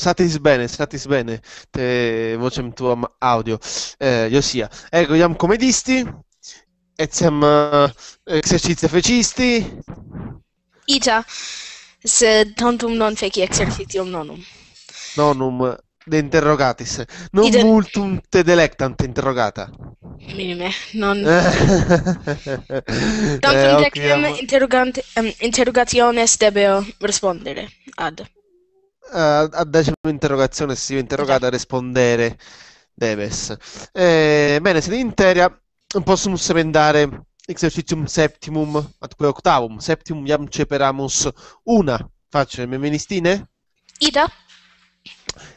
Satis bene, satis bene, te vocem tuam audio, eh, Josia. Ecco, iam comedisti, etiam uh, eh, exercizia fecisti. Ita, sed tantum non feci exercitium nonum. Nonum, de interrogatis. Non Ida... multum te delectant interrogata. Minime, non... tantum eh, eh, okay, declem ehm, interrogationes debeo rispondere ad. Eh, a, decima interrogazione, se interrogata, rispondere debes. Eh, bene, se interia, possum serendare exercitium septimum, atque octavum, septimum iam ceperamus una, Faccio le mie memenistine? Ida.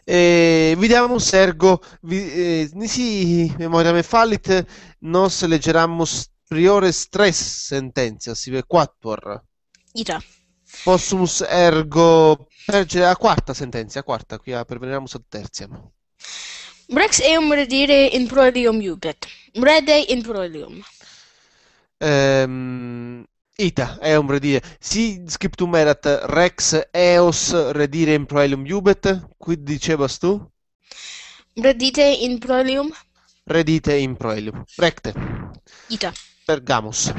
Eh, vidiamus ergo, vi, eh, nisi me fallit, nos legeramus priores tres sententias, sive quattuor. Ida. Possumus ergo... Eh, la quarta sentenza, la quarta, qui a perveneramus ad tertiam. Brex eum redire in proelium iubet. Rede in proelium. Ehm... Ita, eum redire. Si scriptum erat rex eos redire in proelium iubet, qui dicevas tu? Redite in proelium. Redite in proelium. Recte. Ita. Pergamus.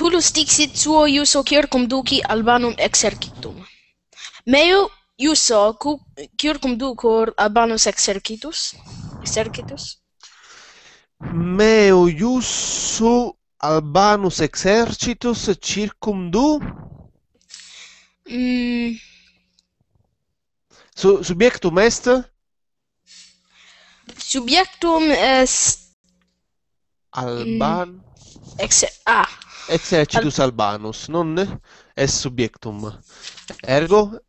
tulus dixit suo iuso circum duci albanum exercitum. Meo iuso circum ducor albanus exercitus? Exercitus? Meo iuso albanus exercitus circum du? Mm. Su, subiectum est? Subiectum est... Alban... Mm. Exer... Ah, Exercitus Al... albanus, non es subjectum. Ergo?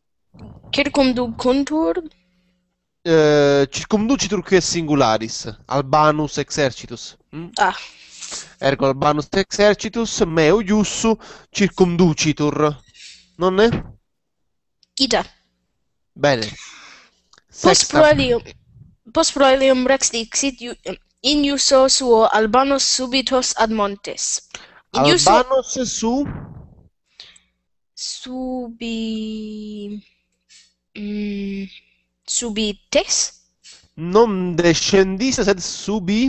Circumducuntur? Eh, circumducitur qui singularis, albanus exercitus. Mm? Ah. Ergo albanus exercitus, meo iussu circumducitur. Non è? Ida. Bene. Post proelium, post proelium rex dixit in iuso suo albanus subitos ad montes. Albano se su subi mm, subites non descendis sed subi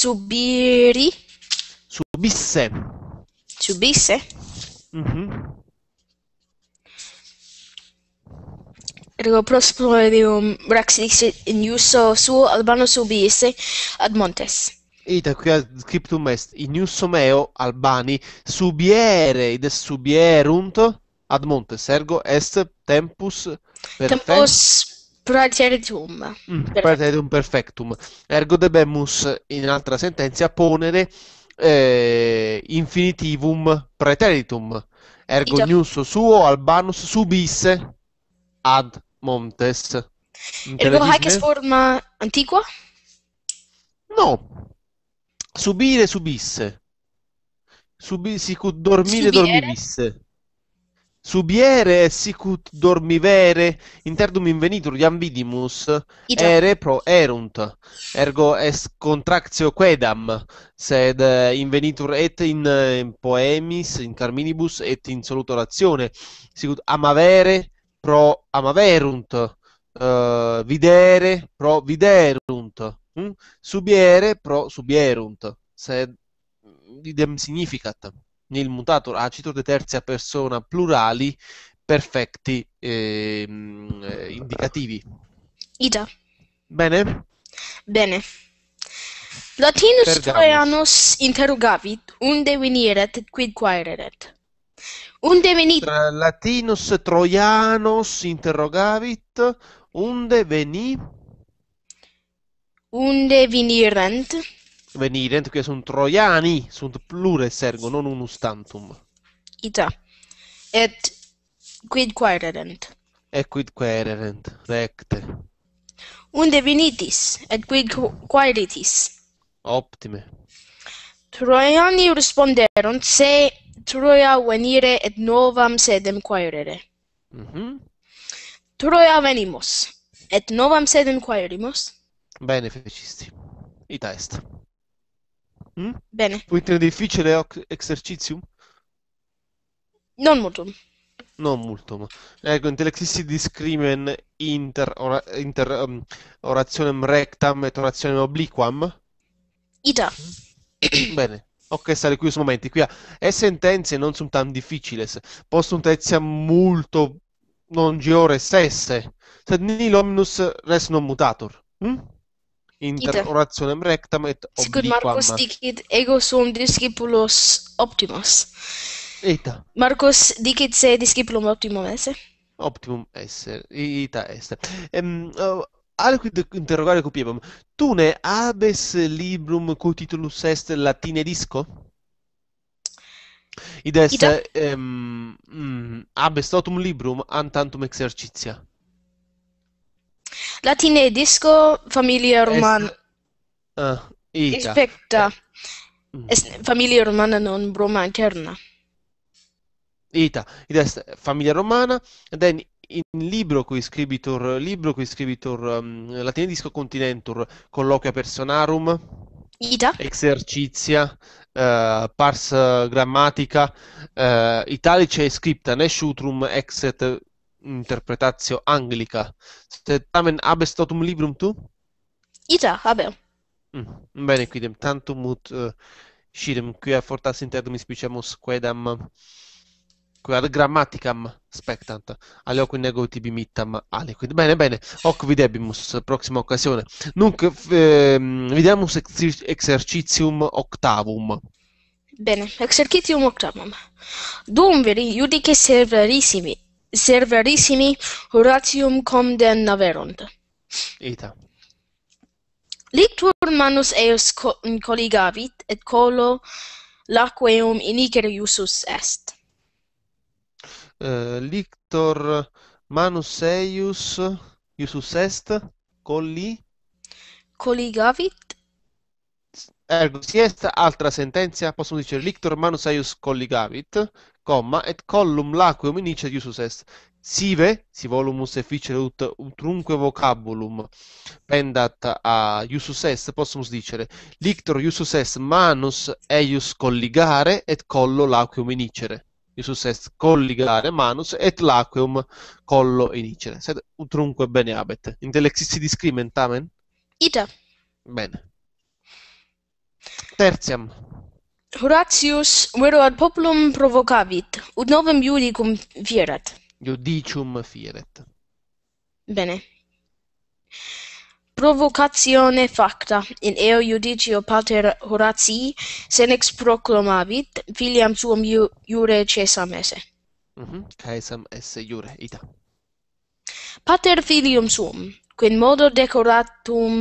subiri subisse subisse mm -hmm. Ergo prosperidium Brax dixit in uso suo Albano subisse ad Montes. e qui a scriptum est in eo Albani subiere id subierunt ad monte sergo est tempus perfect... tempus praeteritum mm, praeteritum perfectum ergo debemus in altra sentenza ponere eh, infinitivum preteritum ergo Ito. ignus suo Albanus subisse ad montes ergo hac est forma antiqua? no Subire subisse. Subi, sicut dormire dormivisse. Subiere sicut dormivere interdum invenitur iam vidimus ere pro erunt ergo est contractio quedam sed eh, invenitur et in, eh, in poemis in carminibus et in solutoratione sicut amavere pro amaverunt uh, videre pro viderunt Hm? Subiere pro subierunt, se mm, idem significat, nil mutator acitur de terza persona plurali perfetti ehm, eh, indicativi. Ida. Bene? Bene. Latinus Troianus interrogavit, unde veniret et quid quaereret? Unde venit? Latinus troianus interrogavit, unde veni? Unde venirent? Venirent, qui sunt troiani, sunt plures ergo, non unus tantum. Ita. Et quid quaerent? Et quid quaererent, Recte. Unde venitis? Et quid quaeritis? Optime. Troiani responderunt, se Troia venire et novam sedem quaerere. Mhm. Mm Troia venimus et novam sedem quaerimus. beneficisti, i test. Mm? Bene. Quindi difficile exercizium? Non molto. Non molto, Ecco, intellexisti discrimen inter, ora, inter um, orationem rectam et orationem obliquam? Ita. Bene. Ok, stare qui su momenti. Qui è sentenze non sono tan difficili. Possono essere molto non giore stesse. Se nil omnus res non mutator. Mm? inter orationem rectam et obliquam. Sicut Marcus dicit ego sum discipulos optimus. Ita. Marcus dicit se discipulum optimum esse. Optimum esse. Ita esse. Ehm... Oh, Alquid interrogare cupiebam. Tu ne habes librum cu titulus est latine disco? Ida est, habes mm, um, totum librum an tantum exercitia. Latine disco, familia romana. Es, uh, Aspetta. Eh. famiglia romana non Roma interna. Ita, id est famiglia romana, then in libro qui scribitur, libro qui scribitur, um, latine disco continentur, colloquia personarum, ita, exercizia, uh, eh, pars grammatica, uh, italice scripta, nesciutrum exet interpretatio anglica. Sed tamen abes totum librum tu? Ita, habe. Mm. Bene, quidem tantum ut uh, eh, scidem quia fortas interdum dum ispicemus quedam quad grammaticam spectant aliquid nego tibi aliquid bene bene hoc videbimus proxima occasione nunc ehm, ex exercitium octavum bene exercitium octavum dum veri iudice serverissimi serverissimi Horatium comden naverunt. Ita. Lictur manus eos co colligavit, et colo laqueum iusus est. Uh, lictor manus eius iusus est colli colligavit ergo si est altra sententia possum dicere lictor manus eius colligavit comma, et collum laque inicia iusus est, sive, si volumus efficere ut utrunque vocabulum pendat a iusus est, possumus dicere, lictor iusus est manus eius colligare et collo laqueum inicere. Iusus est colligare manus et laqueum collo inicere. Sed utrunque bene abet. Intellexissi discriment, amen? Ita. Bene. Terziam. Horatius vero ad populum provocavit ut novem iuli fieret. fierat iudicium fieret bene provocatione facta in eo iudicio pater Horatii senex proclamavit filiam suum iure cesam esse mm -hmm. caesam esse iure mhm, ita pater filium suum quin modo decoratum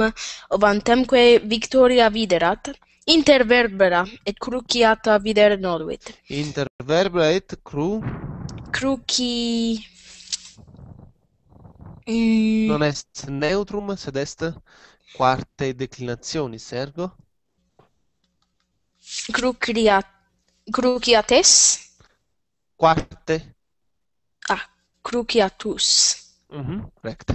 ovantemque victoria viderat Interverbera et cruciata videre noduit. Interverbera et cru... Cruci... Mm. Non mm. est neutrum, sed est quarte declinazioni, sergo? Crucria... Cruciates? Quarte. Ah, cruciatus. Mhm, mm correct.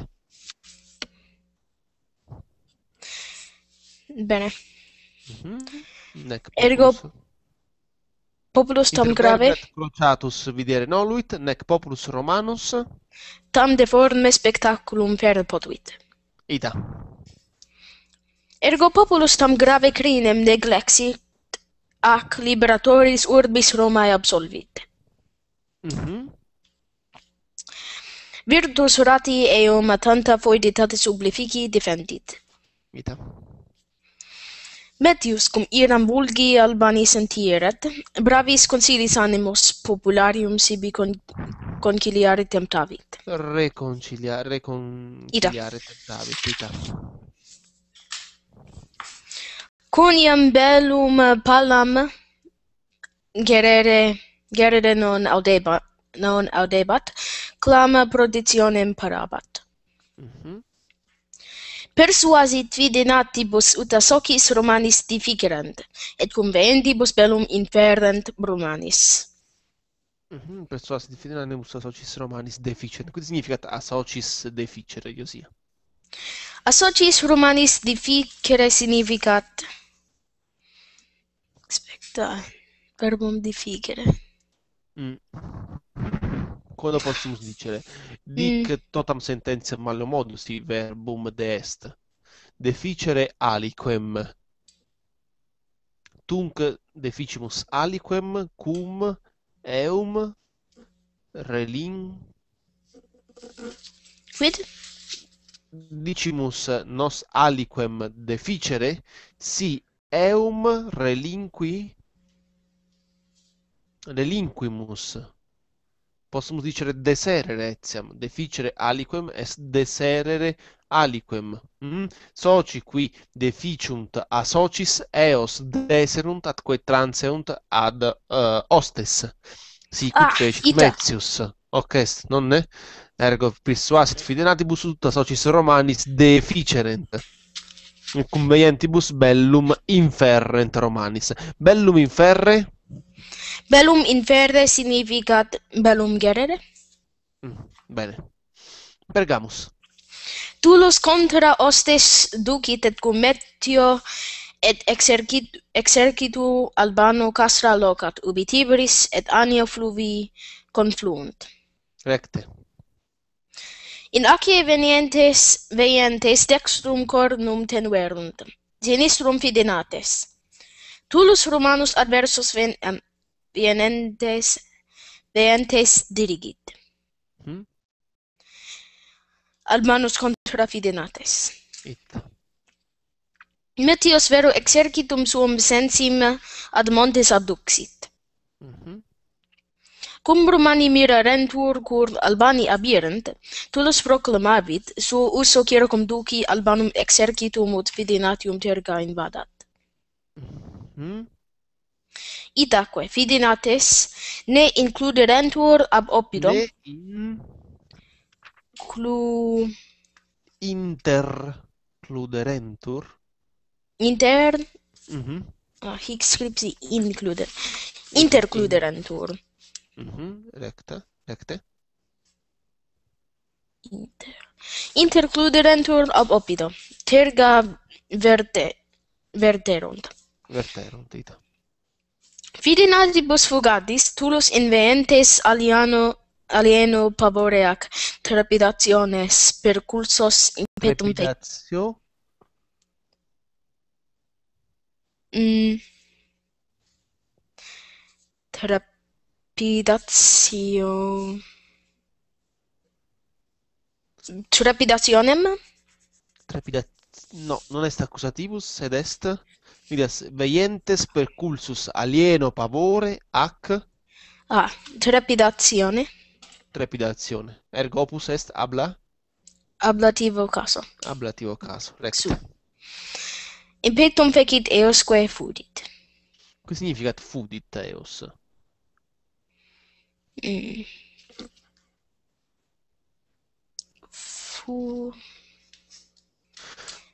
Bene. Mhm. Mm Ergo Populus tam grave. Crotatus videre noluit nec populus Romanus tam de forme spectaculum perde potuit. Ita. Ergo populus tam grave crinem neglectit ac liberatoris urbis Romae absolvit. Mhm. Mm Virtus rati eo matanta foeditatis ublifici defendit. Ita. Ita. Metius cum iram vulgi albani sentieret, bravis consilis animos popularium sibi con conciliare temptavit. Reconciliare, reconciliare temptavit, ita. Coniam bellum palam gerere, gerere non audebat, non audebat, clama prodicionem parabat. Mm -hmm persuasit vid in ut a socis romanis difficerant et cum vendibus bellum inferent romanis mm -hmm, persuasit vid in socis romanis deficerant quid significat a socis deficere iosia a socis romanis difficere significat aspecta verbum difficere mm. ancora posso dire? Dic totam totam malo modus verbum de est. Deficere aliquem. Tunc deficimus aliquem cum eum relin quid dicimus nos aliquem deficere si eum relinqui relinquimus Possiamo dicere deserere etiam, deficere aliquem est deserere aliquem. Mm? Soci qui deficiunt a socis eos deserunt atque transeunt ad uh, hostes. Sic ah, fecit Mezius. Hoc non nonne? Ergo persuasit fidenatibus tutta socis romanis deficerent convenientibus bellum inferrent romanis. Bellum inferre Bellum in verde significat bellum gerere? Mm, bene. Pergamus. Tulus contra ostes ducit et cumetio et exercitu, exercitu albano castra locat, ubi tiberis et anio fluvi confluunt. Recte. In acie venientes, veientes dextrum cornum tenuerunt, sinistrum fidenates. Tulus Romanus adversus ven, vienentes vientes dirigit. Hmm? almanos contra fidenates. Ita. metius vero exercitum suum sensim ad montes abduxit. Mm -hmm. Cum Romani mira rentur cur Albani abirent, tulus proclamavit su uso quiero conduci Albanum exercitum ut fidinatium terga invadat. Mm -hmm idaque fidinates ne includerentur ab oppidum ne in clu inter includerentur inter mhm mm ah, hic scripsi include intercluderentur mhm mm recta recta. inter intercluderentur ab oppidum terga verte verterunt verterunt ita Fide nasibus fugadis, tulus inveentes alieno, alieno pavoreac, trepidationes, percursos impetum pe... Trepidatio? Mm. Trepidatio... Trepidationem? Trepidat... No, non est accusativus, sed est... Miras, veientes percursus alieno pavore ac... A. Ah, trepidazione. Trepidazione. Ergo opus est abla? Ablativo caso. Ablativo caso, recto. Su. Impectum fecit eosque fudit. Che significa fudit eos? Mm. Fu...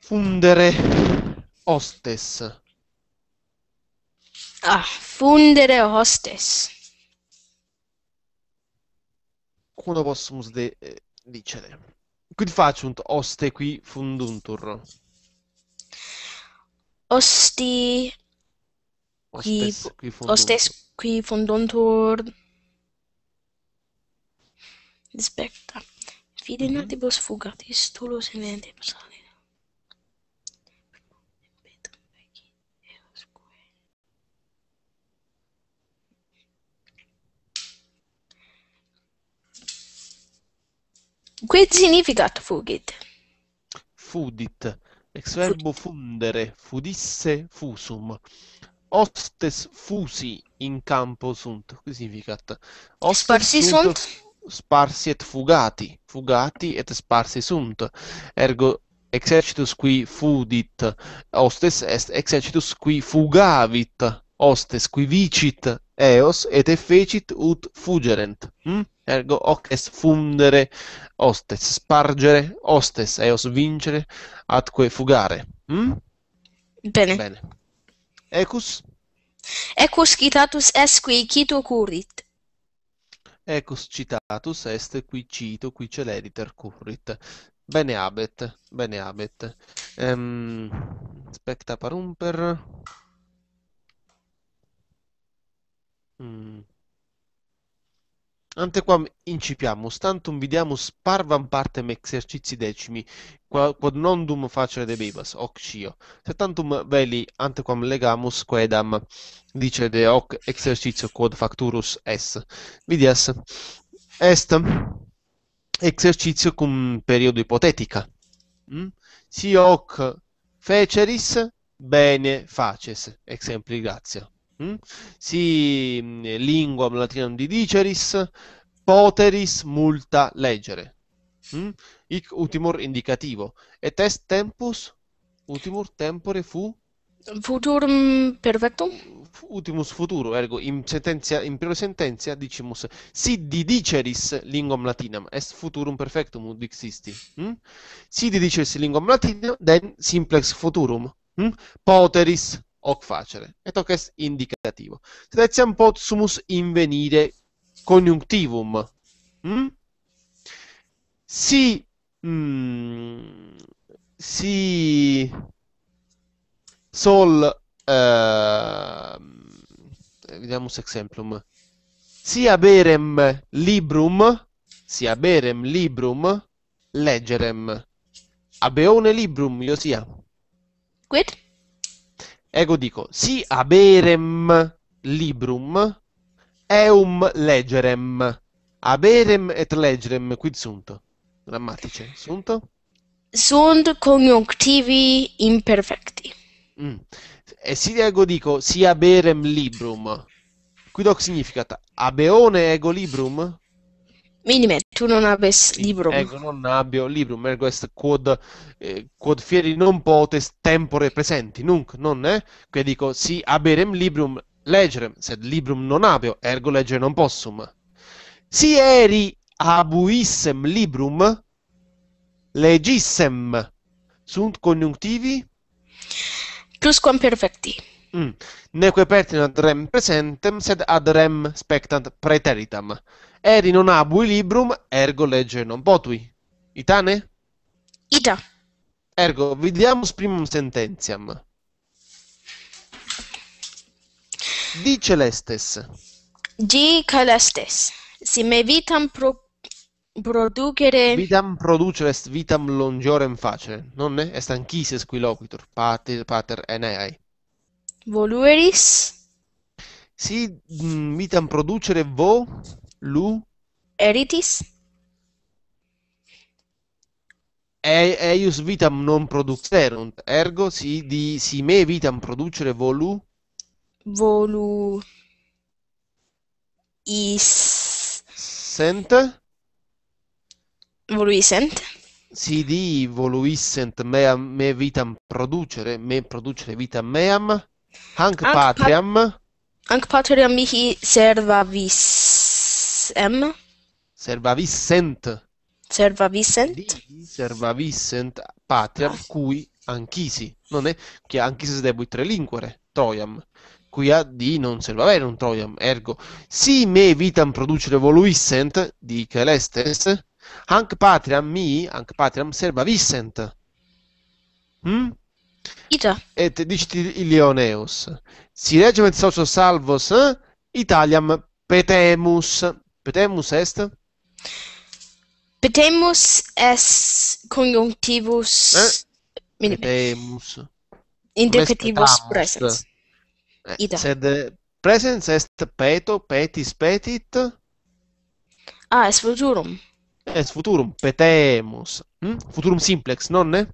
Fundere ostes. Ah, fundere hostess. Uno possumus de eh, dicere. Quid faciunt hoste qui funduntur? Osti qui hostes qui funduntur. Aspetta. qui funduntur. Despecta. Fidenatibus mhm. mm -hmm. fugatis, tulus in ente Quid significat fugit? Fudit. Ex verbo fundere, fudisse, fusum. Hostes fusi in campo sunt. Qui significat? Hostes sparsi sunt, sunt? Sparsi et fugati. Fugati et sparsi sunt. Ergo, exercitus qui fudit hostes est exercitus qui fugavit hostes qui vicit eos et effecit ut fugerent. Mm? Ergo hoc est fundere hostes, spargere hostes, eos vincere, atque fugare. Mm? Bene. Bene. Ecus? Ecus citatus est qui cito currit. Ecus citatus est qui cito, qui celeriter currit. Bene abet, bene abet. Um, ehm, aspetta parumper... antequam mm. Ante quam incipiamus, tantum vidiamus parvam partem exercitii decimi, quod non dum facere de hoc scio. Se tantum veli ante quam legamus quaedam dice de hoc exercitio quod facturus est. Vidias est exercitio cum periodo ipotetica. Mm? Si hoc feceris bene facies, exempli gratia. Mm? Si mm, linguam latinam diceris, poteris multa leggere. Mm? Hic ultimur indicativo. Et est tempus, Ultimur tempore fu? Futurum perfectum? Ultimus futuro, ergo in sententia in priori sententia dicimus si didiceris linguam latinam est futurum perfectum ut existi. Mm? Si didiceris linguam latinam, den simplex futurum. Mm? Poteris hoc facere, et hoc est indicativo. Seleziam potsumus invenire coniunctivum. Mm? Si, mm, si sol, eh, vediamo un exemplum, si aberem librum, si aberem librum, leggerem. Abeone librum, io sia. Quid? Ego dico, si aberem librum, eum legerem. Aberem et legerem, quid sunt? Grammatice, sunt? Sunt coniunctivi imperfecti. Mm. E si ego dico, si aberem librum. Quidoc significat, abeone ego librum? Minime, tu non aves librum. Ego ecco, non abbio librum, ergo est quod, eh, quod fieri non potes tempore presenti, nunc, non, è? Qui dico, si aberem librum legerem, sed librum non abio, ergo leggere non possum. Si eri abuissem librum, legissem, sunt coniunctivi? Plusquam perfecti. Mm. Neque pertinent rem presentem, sed ad rem spectant preteritam. Eri non abui librum, ergo legge non potui. Itane? Ita. Ergo, vidiamus primum sententiam. Di celestes. Di Si me vitam pro producere... Vitam producere est vitam longiorem facere, nonne? Est anchises squiloquitur, pater, pater eneae. Volueris? Si mm, vitam producere vo lu eritis e eius vitam non producerunt ergo si di si me vitam producere volu volu is sent isent si di voluisent mea me vitam producere me producere vitam meam hanc patriam hanc patriam mihi serva vis SM. Servavissent. Servavissent. Servavissent patria ah. cui anchisi. Non è che anchisi debui tre linguere, Troiam. a di non serve avere un Troiam, ergo si me vitam producere voluissent di celestes, anc patriam mi, anc patriam servavissent. Mm? Hm? Ita. Et dicit Ilioneus, si regem et socio salvos, eh? Italiam petemus. Petemus est? Petemus est conjunctivus... Eh? Petemus. Indicativus presens. Eh, Ida. Sed presens est peto, petis, petit? Ah, est futurum. Est futurum, petemus. Hm? Futurum simplex, nonne?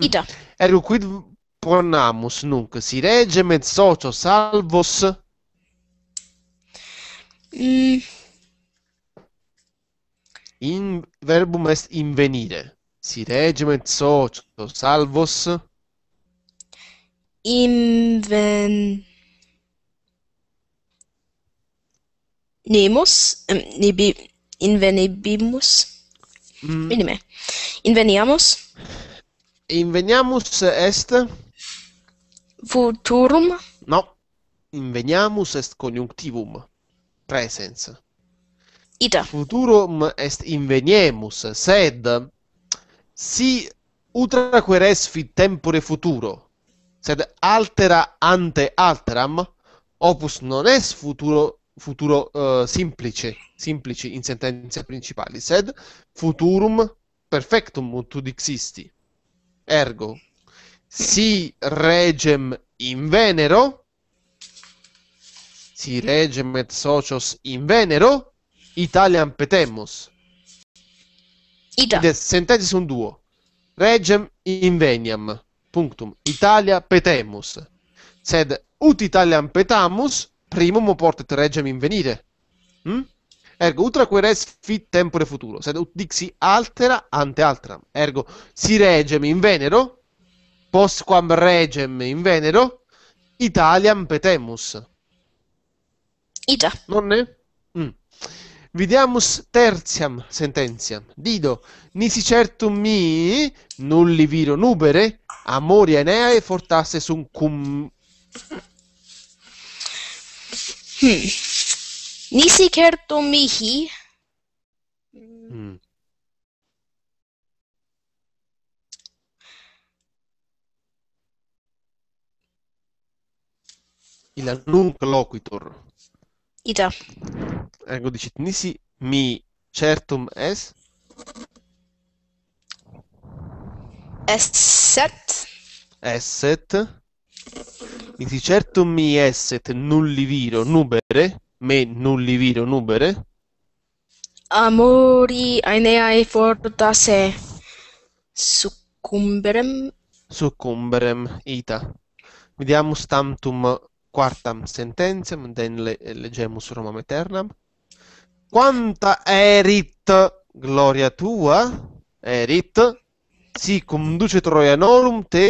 Ida. Ergo, quid pronamus nunc? Si regem et socio salvos... I in verbum est invenire. Si regem et socio salvos. Inven... Nemus? Nibi... Invenibimus? Mm. Inveniamus? Inveniamus est... Futurum? No. Inveniamus est coniunctivum. presens. Ita. Futurum est inveniemus, sed si utra queres tempore futuro, sed altera ante alteram, opus non es futuro, futuro uh, eh, semplice, semplice in sentenze principali, sed futurum perfectum ut dixisti. Ergo, si regem in venero, si et socios in Venero, Italian petemus. Ida. Ed è sententis un duo. Regem in veniam. Punctum. Italia petemus. Sed ut Italian petamus primum portet regem in venire. Mm? Ergo, utra quae res fit tempore futuro, sed ut dixi altera ante altram. Ergo, si regem in venero, postquam regem in venero, Italiam petemus. Ida. Nonne? Mm. Vidiamus tertiam sententiam. Dido, nisi certum mi, nulli viro nubere, amori Eneae fortasse sun cum... Hmm. Nisi certum mihi... Mm. Il nunc loquitur. Ita. Ergo dicit nisi mi certum es? Esset. Esset. Nisi certum mi esset nulli viro nubere, me nulli viro nubere. Amori aeneae forta se succumberem. Succumberem, ita. Vediamo stamtum quartam sententiam, denle legemus Romam eternam. Quanta erit gloria tua, erit, sicum duce Troianorum te,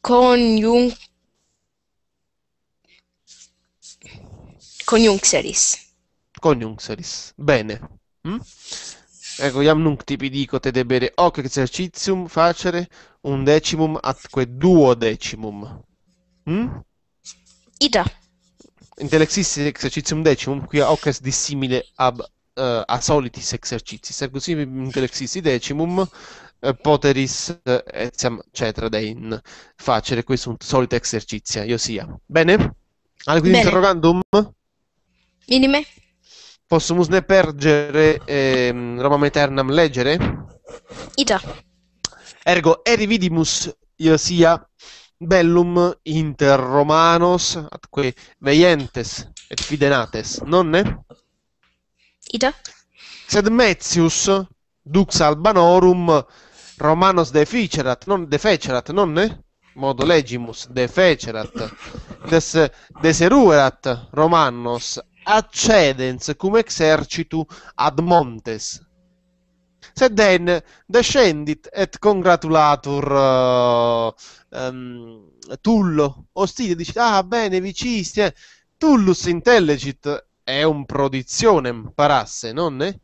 coniun... coniunxeris. Coniunxeris, bene. Mm? Ecco, iam nunc tipi dico te debere hoc exercitium facere un decimum atque duodecimum. Mm? Ida. Intelexis exercitium decimum, qui hoc di simile ab uh, a solitis exercitis, ergo simum intelexis decimum, eh, poteris eh, etiam cetra dein facere questo un solito esercizio io sia bene? alcun interrogandum? minime possumus ne pergere ehm, Roma Meternam leggere? Ida. ergo erividimus io sia bellum inter romanos atque veientes et fidenates, nonne? Ida? Sed Metius, dux albanorum, romanos deficerat, non defecerat, nonne? Modo legimus defecerat, des, deseruerat romanos, accedens cum exercitu ad montes, se den descendit et congratulatur uh, um, Tullo, ostile, dice, ah bene, vicisti, Tullus intelligit è un prodizione, parasse, non è?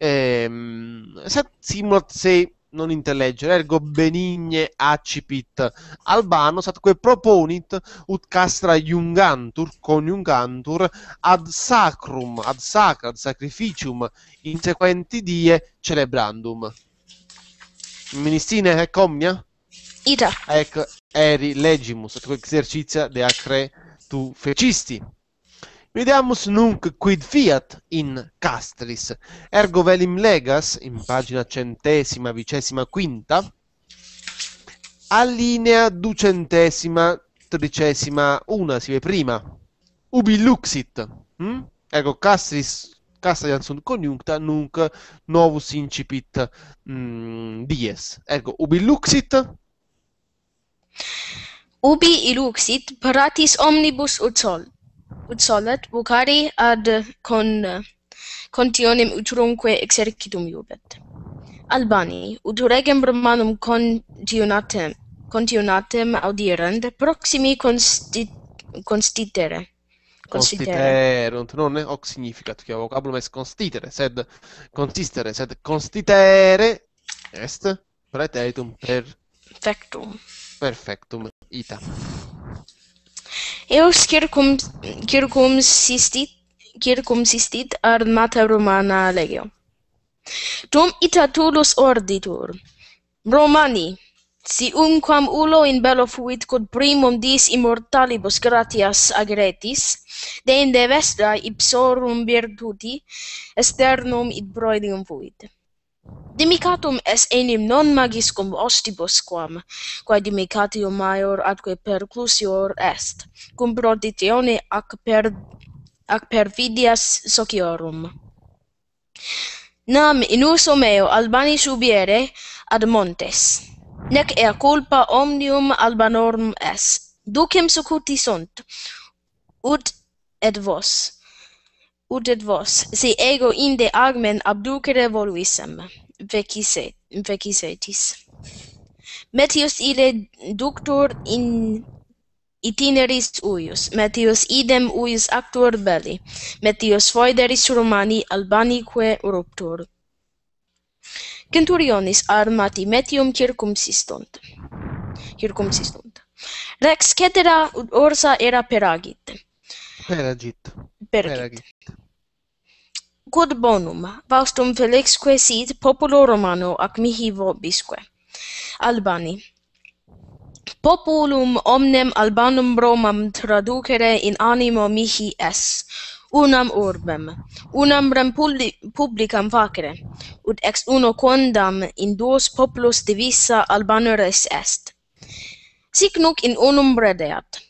Ehm, se, simulat, se non intellegere, ergo benigne accipit albano, sat proponit ut castra iungantur, coniungantur, ad sacrum, ad sacra, ad sacrificium, in sequenti die celebrandum. Ministine, e comnia? Ida. Ecco, eri legimus, sat exercizia de acre tu fecisti. Vidiamus nunc quid fiat in castris. Ergo velim legas, in pagina centesima vicesima quinta, a linea ducentesima tricesima una, si ve prima. Ubi luxit. Hm? Ergo castris, castrian sunt coniuncta, nunc novus incipit mm, dies. Ergo, ubi luxit. Ubi iluxit pratis omnibus ut solt ut solet vocari ad con contionem utrumque exercitum iubet albani ut regem romanum contionatem contionatem audierend proximi constit constitere constitere non ne hoc significat quia vocabulum est constitere sed constitere sed constitere est praetetum per perfectum perfectum ita eos quero com quero com assistir quero Armata Romana Legio. Tum ita tulus orditur. Romani, si unquam ulo in bello fuit quod primum dis immortalibus gratias agretis, de inde vestra ipsorum virtuti, esternum id broidium fuit dimicatum est enim non magis cum ostibus quam quae dimicatio maior atque perclusior est cum proditione ac per ac sociorum nam in uso meo albani subiere ad montes nec ea culpa omnium albanorum est ducem succuti sunt ut et vos ut et vos si ego inde agmen abducere voluissem vecisset vecissetis metius ile doctor in itineris uius metius idem uius actor belli metius foederis Romani Albanique ruptur Centurionis armati metium circumsistunt circumsistunt Rex cetera orsa era peragit peragit peragit, peragit. Quod bonum, vastum felixque sit populo romano ac mihi vobisque. Albani. Populum omnem albanum Romam traducere in animo mihi es, unam urbem, unam rem publicam facere, ut ex uno quondam in duos populos divisa albanores est. Sic nuc in unum redeat.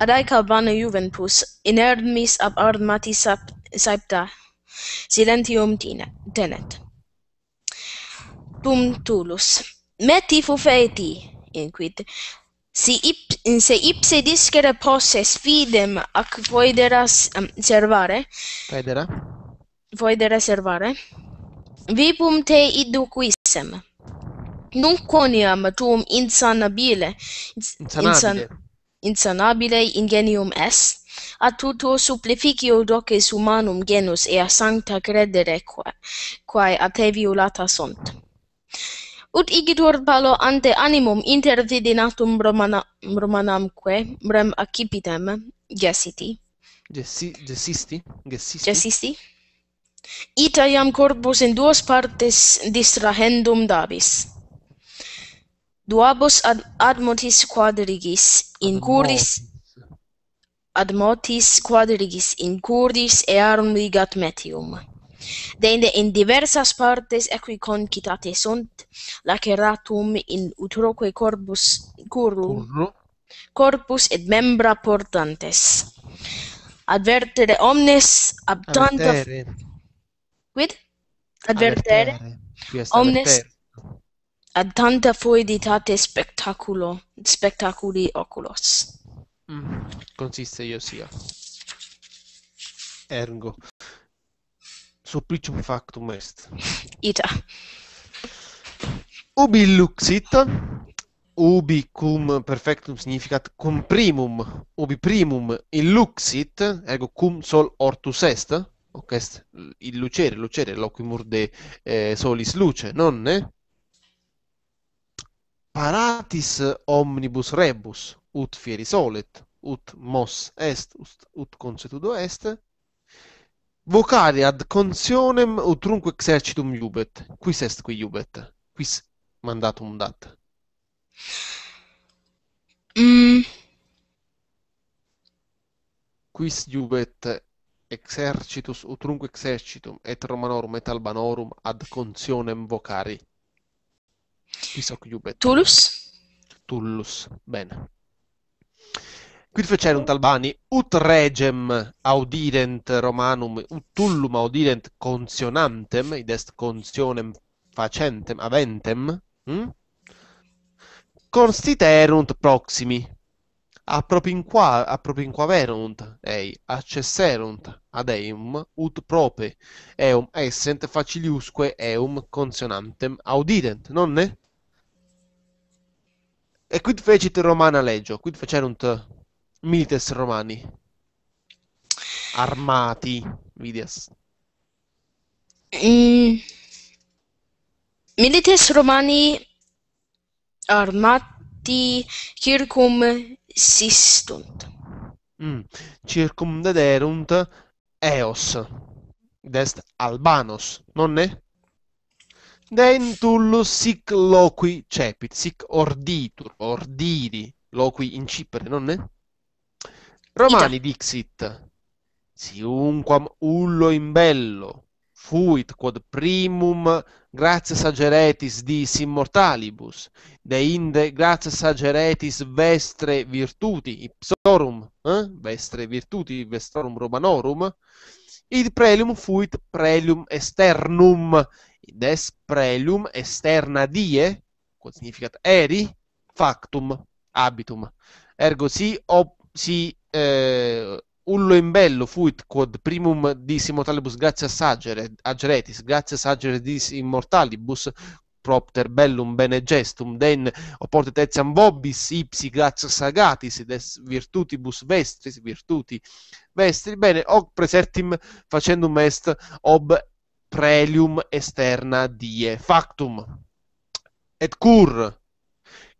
Adaec albana juventus, inermis ab armatis saipta, silentium tine, tenet. Tum tulus, meti fufeti, inquit, si ip, se ipse discere posse sfidem ac voideras um, servare, voidera servare, vipum te iduquissem, nunc coniam tuum insanabile, insanabile, insanabile ingenium est, a tuto supplicio doces humanum genus ea sancta credere quae, quae a te violata sunt. Ut igitur palo ante animum intervidinatum vidinatum romana, romanamque, rem accipitem, gesiti. Gesi, gesisti? Gesisti? Gesisti? Ita iam corpus in duos partes distrahendum dabis. Duabus ad, motis quadrigis, in curis ad motis quadrigis incurdis earum ligat metium. inde in diversas partes equi concitate sunt laceratum in utroque corpus curru, corpus et membra portantes. Advertere omnes abtanta... tanta... Quid? Advertere. Omnes ad tanta fuiditate spectaculo spectaculi oculos Mm. Consiste io sia. Ergo. Supplicium factum est. Ita. Ubi luxit, ubi cum perfectum significat cum primum, ubi primum luxit, ergo cum sol ortus est, hoc est il lucere, lucere loquimur de eh, solis luce, nonne? Paratis omnibus rebus, ut fieri solet, ut mos est, ut concetudo est, vocare ad consionem utrunque exercitum iubet, quis est qui iubet, quis mandatum dat? Mm. Quis iubet exercitus utrunque exercitum et romanorum et albanorum ad consionem vocari? Quis hoc iubet? Tullus. Tullus, bene. Quid fecerunt un talbani, ut regem audirent romanum, ut tullum audirent consionantem, id est consionem facentem, aventem, hm? constiterunt proximi, appropinqua, appropinquaverunt ei, accesserunt ad eum, ut prope eum essent faciliusque eum consionantem audident, nonne? E quid fecit Romana legio, quid fecerunt Milites romani. Armati, vidias. Mm. Eh, Milites romani armati circum sistunt. Mm. dederunt eos. Dest albanos, nonne? Den tullus sic loqui cepit, sic orditur, ordiri, loqui in Cipre, non ne? Romani dixit, siunquam ullo in bello fuit quod primum gratias ageretis dis immortalibus, de inde gratias sageretis vestre virtuti ipsorum, eh? vestre virtuti vestorum romanorum, id prelium fuit prelium externum, id est prelium externa die, quod significat eri, factum, habitum. Ergo si, op, si eh, ullo in bello fuit quod primum dis immortalibus grazie a sagere, ageretis, grazie a sagere dis immortalibus, propter bellum bene gestum den oporte tertiam bobbis ipsi grazie sagatis des virtutibus vestris virtuti vestri bene hoc presertim facendum est ob prelium esterna die factum et cur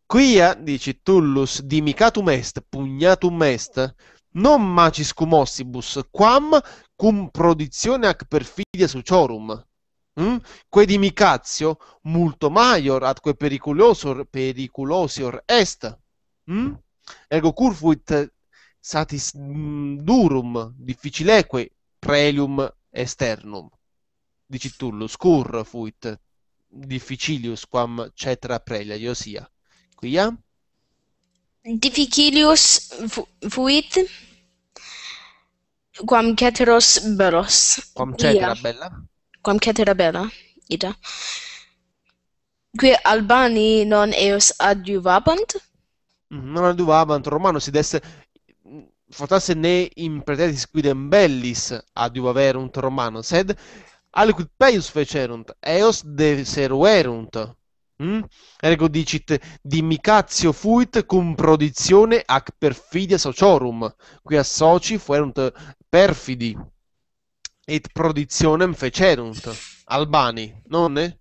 Quia, dici, tullus dimicatum est, pugnatum est, non macis cum ossibus, quam cum prodizione ac perfidia suciorum. Mm? Hm? Que dimicatio multo maior atque periculosor periculosior est. Mm? Ergo curfuit satis mm, durum difficileque prelium esternum. Dici Tullus, cur fuit difficilius quam cetera prelia io sia qui a? Difficilius fuit quam ceteros belos. Quam cetera ia. bella? Quam cetera bella, ida. Qui Albani non eos adiuvabant? Mm, non adiuvabant, Romano si desse fortasse ne in pretesis quidem bellis adiuvaverunt Romano, sed aliquid peius fecerunt, eos deseruerunt. Mm? Ergo dicit, dimicatio fuit cum prodizione ac perfidia sociorum, qui associ fuerunt perfidi, et prodizionem fecerunt, albani, nonne?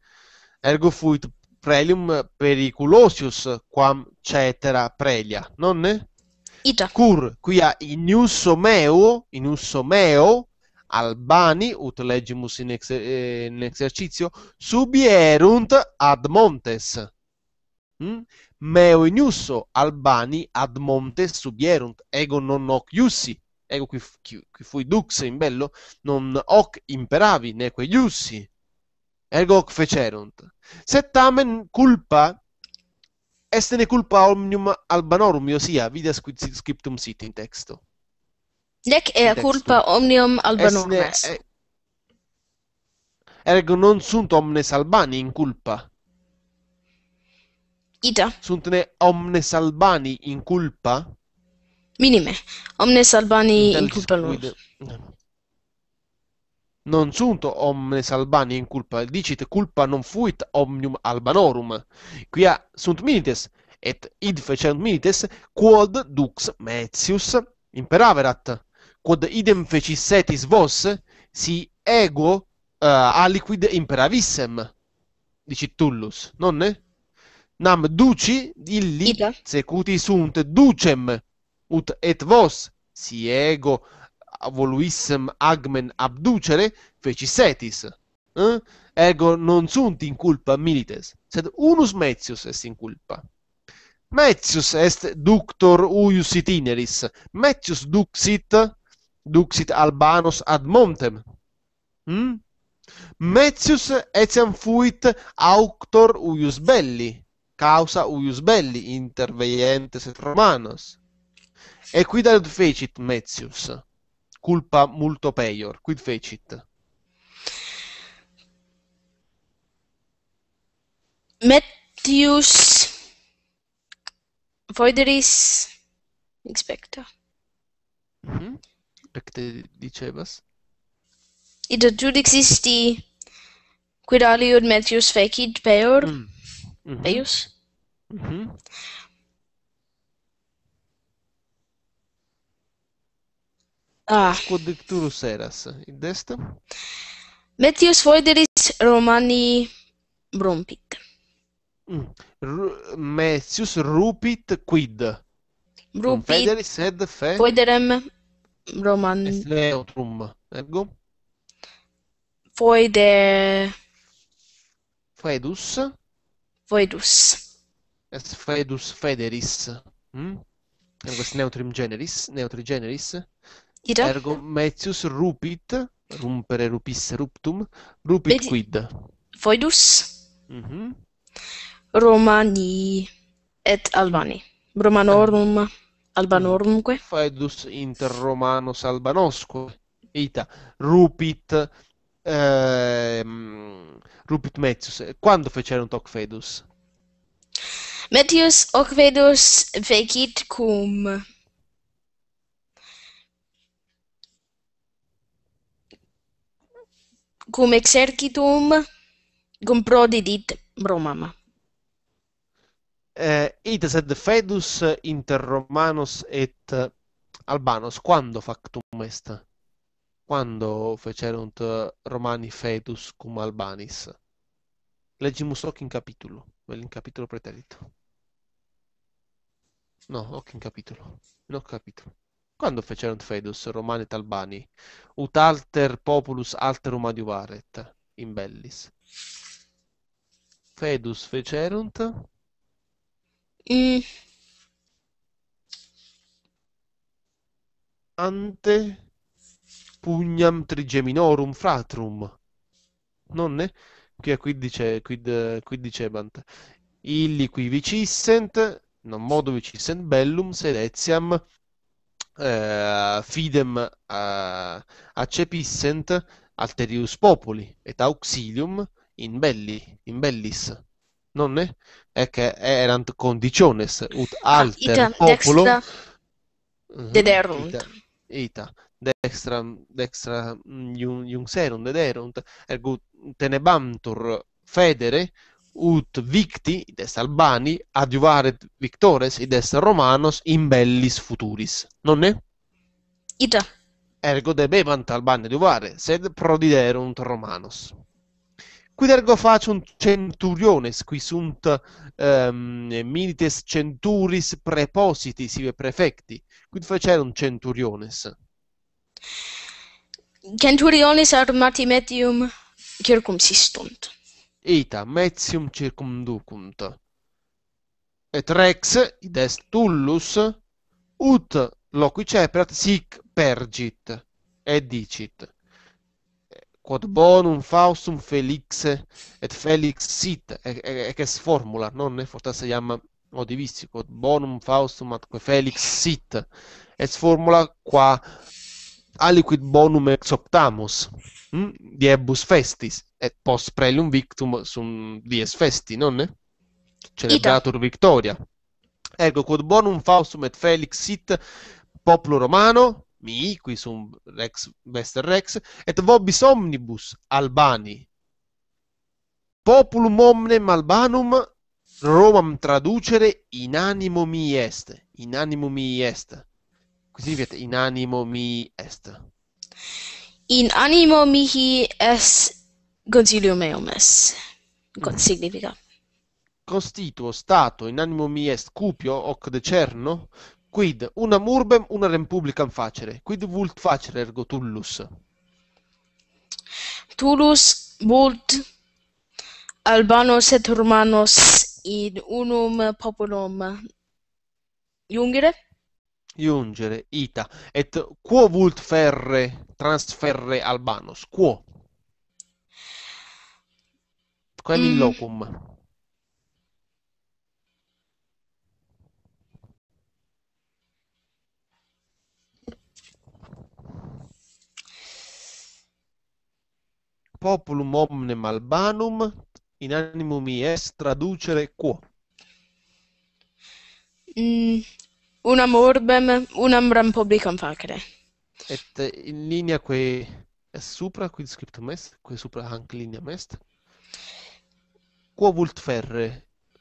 Ergo fuit prelium periculosius, quam cetera prelia, nonne? Ita. Cur, quia in usso meo, in usso meo, Albani, ut legimus in, ex- eh, in exercizio, subierunt ad montes. Mm? Hm? Meo ignusso Albani ad montes subierunt, ego non hoc iussi. Ego qui, qui fui dux in bello, non hoc imperavi, neque iussi. Ergo hoc fecerunt. tamen culpa estene culpa omnium albanorum, io sia, vides scriptum sit in texto. Lec ea culpa omnium albanones. ergo non sunt omnes albani in culpa. Ida. Sunt ne omnes albani in culpa? Minime. Omnes albani in culpa lor. Non sunt omnes albani in culpa. Dicit, culpa non fuit omnium albanorum. Quia sunt minites, et id fecerunt minites, quod dux metius imperaverat. quod idem fecissetis vos, si ego uh, aliquid imperavissem, dici Tullus, nonne? Nam duci illi Ita. secuti sunt ducem, ut et vos, si ego voluissem agmen abducere, fecissetis. Eh? Ego non sunt in culpa milites, sed unus metius est in culpa. Metius est ductor uius itineris, metius duxit duxit Albanos ad montem. Hm? Mm? Metius etiam fuit auctor uius belli, causa uius belli interveientes et romanos. E quid ad fecit Metius? Culpa multo peior. Quid fecit? Metius voideris expecta Mm -hmm aspecte dicebas? Id adjud quid aliud metius fecit peor? Mm. Mm -hmm. Peus? Mm -hmm. Ah. Quod dicturus eras? Id est? Metius foederis Romani brumpit Mm. Metius rupit quid? Rupit. Confederis, sed fe... Foederem Roman est neutrum ergo foide foedus foedus est foedus federis hm ergo neutrum generis neutri generis Ida? ergo metius rupit rumpere rupis ruptum rupit Bedi... quid foedus mm Romani et Albani Romanorum mm. Albanorumque. Mm. Faedus inter romanus albanosque. Ita. Rupit. Ehm, Rupit Metius. Quando fecero un toc Fedus? Metius hoc Faedus fecit cum. Cum exercitum cum prodidit Romama eh, id sed fedus inter Romanos et Albanos, quando factum est? Quando fecerunt Romani fedus cum Albanis? Leggimus hoc in capitolo, in capitolo preterito. No, hoc in capitolo, in hoc capitolo. Quando fecerunt fedus Romani et Albani? Ut alter populus alterum adiuvaret in bellis. Fedus fecerunt y ante pugnam trigeminorum fratrum nonne qui a quid dice quid, quid dicebant illi qui vicissent non modo vicissent bellum sedeziam eh, fidem eh, accepissent alterius populi et auxilium in belli in bellis non ne che erant conditiones ut ah, alter ita, populo dextra uh ita, ita dextra dextra mm, iun serum dederunt ergo tenebantur federe ut victi id est albani adiuvare victores id est romanos in bellis futuris non ne ita ergo debebant albani adiuvare sed prodiderunt romanos quid ergo facunt centuriones qui sunt um, milites centuris prepositi sive prefecti. quid facerunt centuriones centuriones mati metium circumsistunt ita metium circumducunt et rex id est tullus ut loqui ceperat sic pergit et dicit quod bonum faustum felixe et felix sit, e, che sformula, non ne fortasse iam odivissi, quod bonum faustum atque felix sit, ex formula qua aliquid bonum ex optamus, mh? Hm? diebus festis, et post prelium victum sum dies festi, non è? Celebratur victoria. Ergo, quod bonum faustum et felix sit, popolo romano, mihi qui sum rex vester rex et vobis omnibus albani populum omnem albanum Romam traducere in animo mi est, in animo mi est. Così significa in animo mi est. In animo mihi est consilium meum est. Con mm. significa. Costituo stato in animo mi est cupio hoc decerno, Quid una murbem, una republicam facere. Quid vult facere ergo Tullus? Tullus vult Albanos et Romanos in unum populum Iungere? Iungere, ita. Et quo vult ferre transferre Albanos? Quo? Quem mm. in locum? populum omnem albanum in animum mi est traducere quo mm, unam orbem unam ram publicam facere et in linea quae supra quid scriptum est quae supra hanc linea est quo vult ferre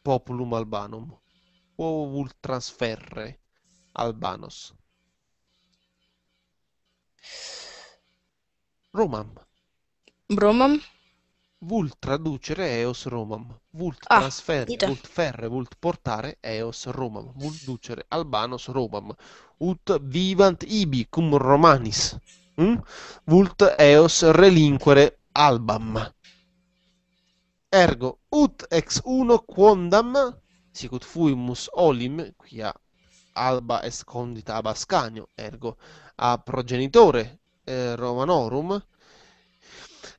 populum albanum quo vult transferre albanos Romam. Bromam? Vult traducere eos Romam, Vult ah, trasferre, dita. Vult ferre, Vult portare eos Romam, Vult ducere albanos Romam, ut vivant ibi cum romanis, mm? Vult eos relinquere albam. Ergo, ut ex uno quondam, sicut fuimus olim, quia alba escondita condita ab Ascanio, ergo a progenitore eh, Romanorum,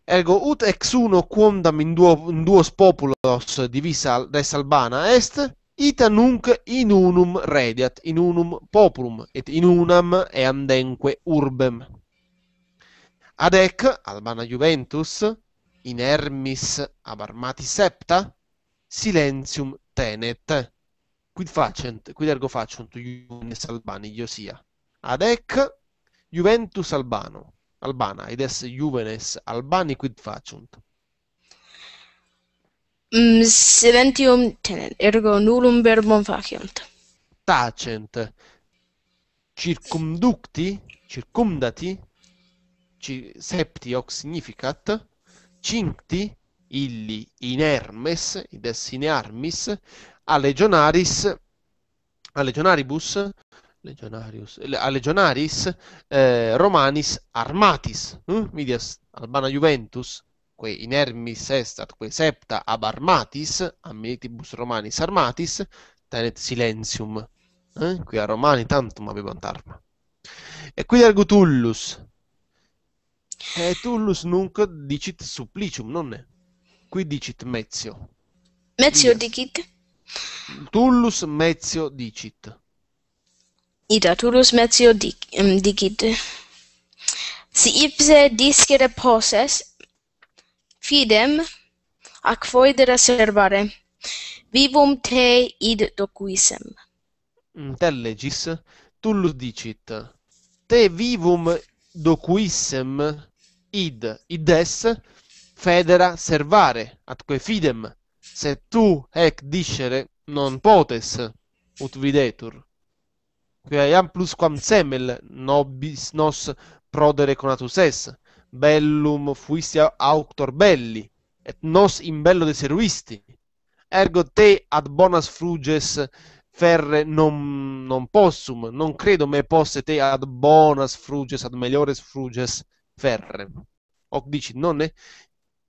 Ergo ut ex uno quondam in duo in duos populos divisa res Albana est ita nunc in unum rediat in unum populum et in unam et andenque urbem. Ad ec Albana Juventus in ermis ab armati septa silentium tenet. Quid facent? Quid ergo facunt iunes Albani Iosia? Ad ec Juventus Albano Albana, id es juvenes Albani quid facunt? Mm, seventium tenent, ergo nullum verbum faciunt. Tacent, circumducti, circumdati, septi hoc significat, cincti, illi inermes, id es in a legionaris, a legionaribus, Legionarius, a Legionaris eh, Romanis Armatis, hm? vidias Albana Juventus, que inermis estat, que septa ab armatis, amilitibus Romanis armatis, tenet silentium, eh? Hm? qui a Romani tantum avevant arma. E qui ergo Tullus, e Tullus nunc dicit supplicium, non è? Qui dicit Mezio. Mezio dicit? Tullus Mezio dicit. Ida tulus metio dic, um, dicit. Si ipse discere poses, fidem, ac foide reservare, vivum te id docuisem. Mm, te legis, tullus dicit, te vivum docuisem id, id es, federa servare, atque fidem, se tu ec discere non potes, ut videtur. qui Quae plusquam semel, nobis nos prodere conatus es, bellum fuisti auctor belli, et nos in bello deservisti. Ergo te ad bonas fruges ferre non, non possum, non credo me posse te ad bonas fruges, ad meliores fruges ferre. Hoc dici, non nonne,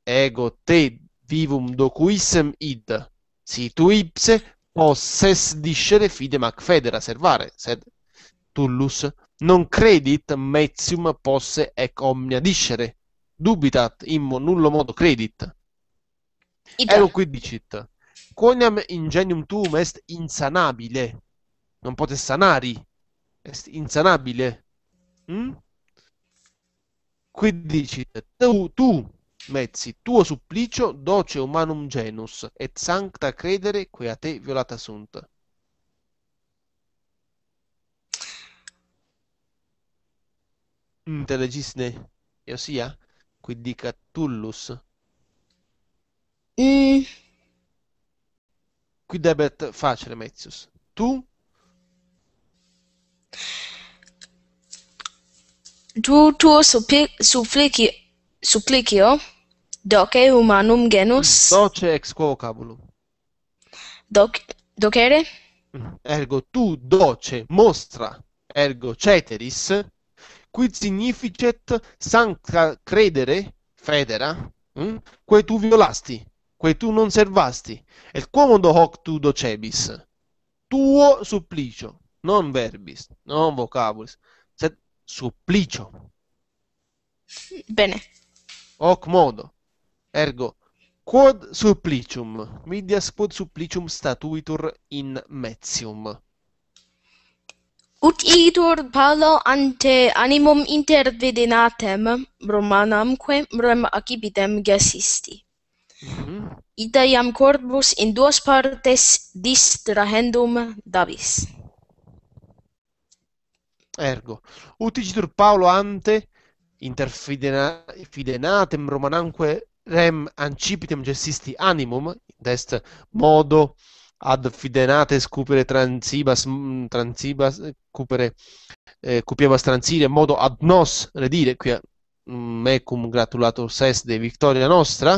ego te vivum docuissem id, si tu ipse poses discere fide mac federa servare, sed tullus non credit mezium posse ec omnia discere, dubitat immo nullo modo credit. Ero qui dicit, quoniam ingenium tuum est insanabile, non potes sanari, est insanabile. Mm? Hm? Qui dicit, tu, tu mezzi tuo supplicio doce humanum genus et sancta credere quae a te violata sunt. Mm. Intellegisne Iosia, qui dica Tullus. e Qui debet facere, Mezius. Tu? Tu tuo supplicio? supplicio Doce humanum genus. Mm, doce ex quo cabulum. Doc, docere? Mm, ergo tu doce mostra, ergo ceteris, quid significet sancta credere, federa, mh? Mm, que tu violasti, que tu non servasti, et quomodo hoc tu docebis, tuo supplicio, non verbis, non vocabulis, sed supplicio. Bene. Hoc modo. Ergo, quod supplicium, vidias quod supplicium statuitur in metium. Ut igitur Paulo ante animum intervedenatem, Romanamque, rem acibitem gesisti. Mm -hmm. Ita iam corpus in duas partes distrahendum davis. Ergo, ut igitur Paulo ante, inter fidena, Romanamque, rem ancipitem gestisti animum, dest modo ad fidenate scupere transibas, mm, transibas cupere, eh, cupiemas transire, modo ad nos redire, qui mm, mecum gratulator ses de victoria nostra,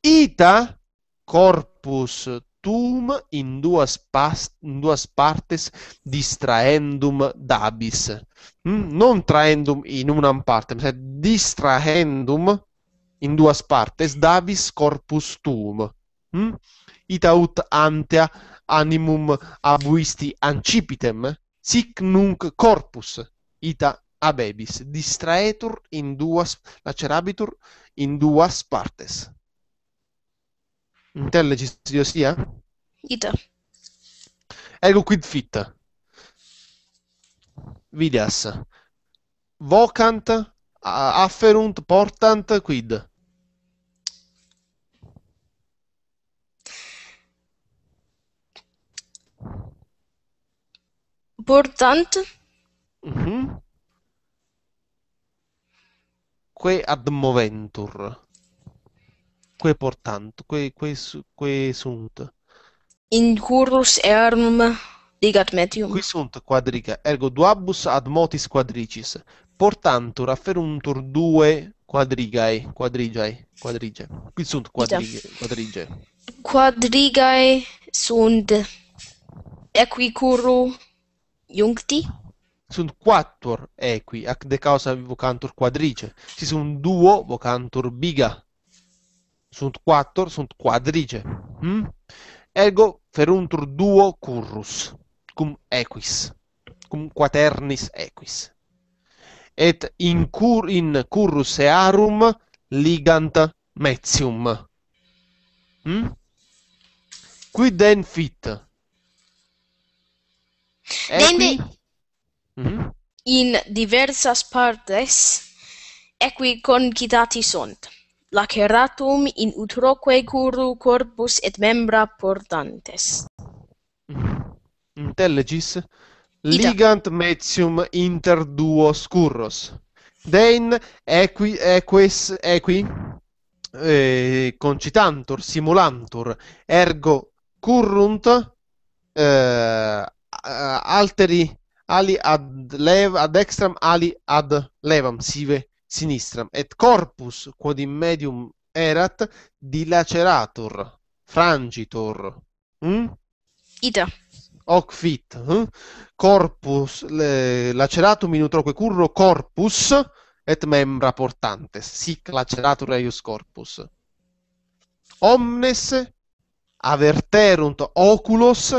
ita corpus tum in duas, past, in duas partes distraendum dabis. Mm? Non traendum in una parte, ma distraendum in duas partes davis corpus tuum hm ita ut antea animum abuisti ancipitem sic nunc corpus ita abebis distraetur in duas lacerabitur in duas partes intelligis io sia ita ego quid fit vidas vocant afferunt portant quid Bortant. Mhm. Que ad Que portant, que, que, que sunt. In currus erum digat metium. Qui sunt quadriga, ergo duabus ad motis quadricis. Portantur afferuntur due quadrigae, quadrigae, Quadrigae. Qui sunt quadrigae. Quadrigae. Quadrigae sunt equicurru juncti sunt quattuor equi ac de causa vocantur quadrice si sunt duo vocantur biga sunt quattuor sunt quadrice hm? ergo feruntur duo currus cum equis cum quaternis equis et in cur in currus earum ligant metium hm? quid en fit Et in mm -hmm. in diversas partes equi concitati sunt laceratum in utroque curu corpus et membra portantes intellegis ligant metium inter duo scurros Dein equi equis equi eh, concitantur simulantur ergo currunt eh, uh, alteri ali ad lev ad extrem ali ad levam sive sinistram et corpus quod in medium erat dilacerator frangitor hm ita hoc fit hm? corpus le, laceratum in utroque curro corpus et membra portantes sic laceratur eius corpus omnes averterunt oculos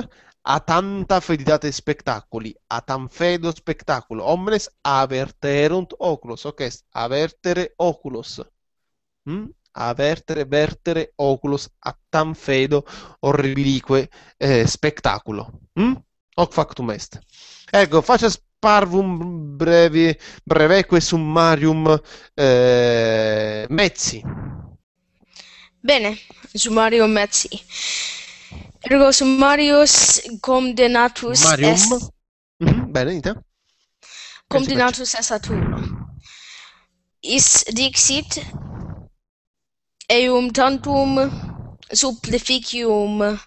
a tanta feditate spettacoli, a tan fedo spettacolo, omnes averterunt oculos, ok, avertere oculos, mm? avertere, vertere oculos, a tan fedo orribilique eh, spettacolo, mm? hoc factum est. Ecco, faccia parvum brevi, breveque summarium eh, mezzi. Bene, summarium mezzi. ergo sum Marius condenatus Marium. est. Mm -hmm. Bene, ite. Condenatus est a tu. Is dixit eum tantum supplificium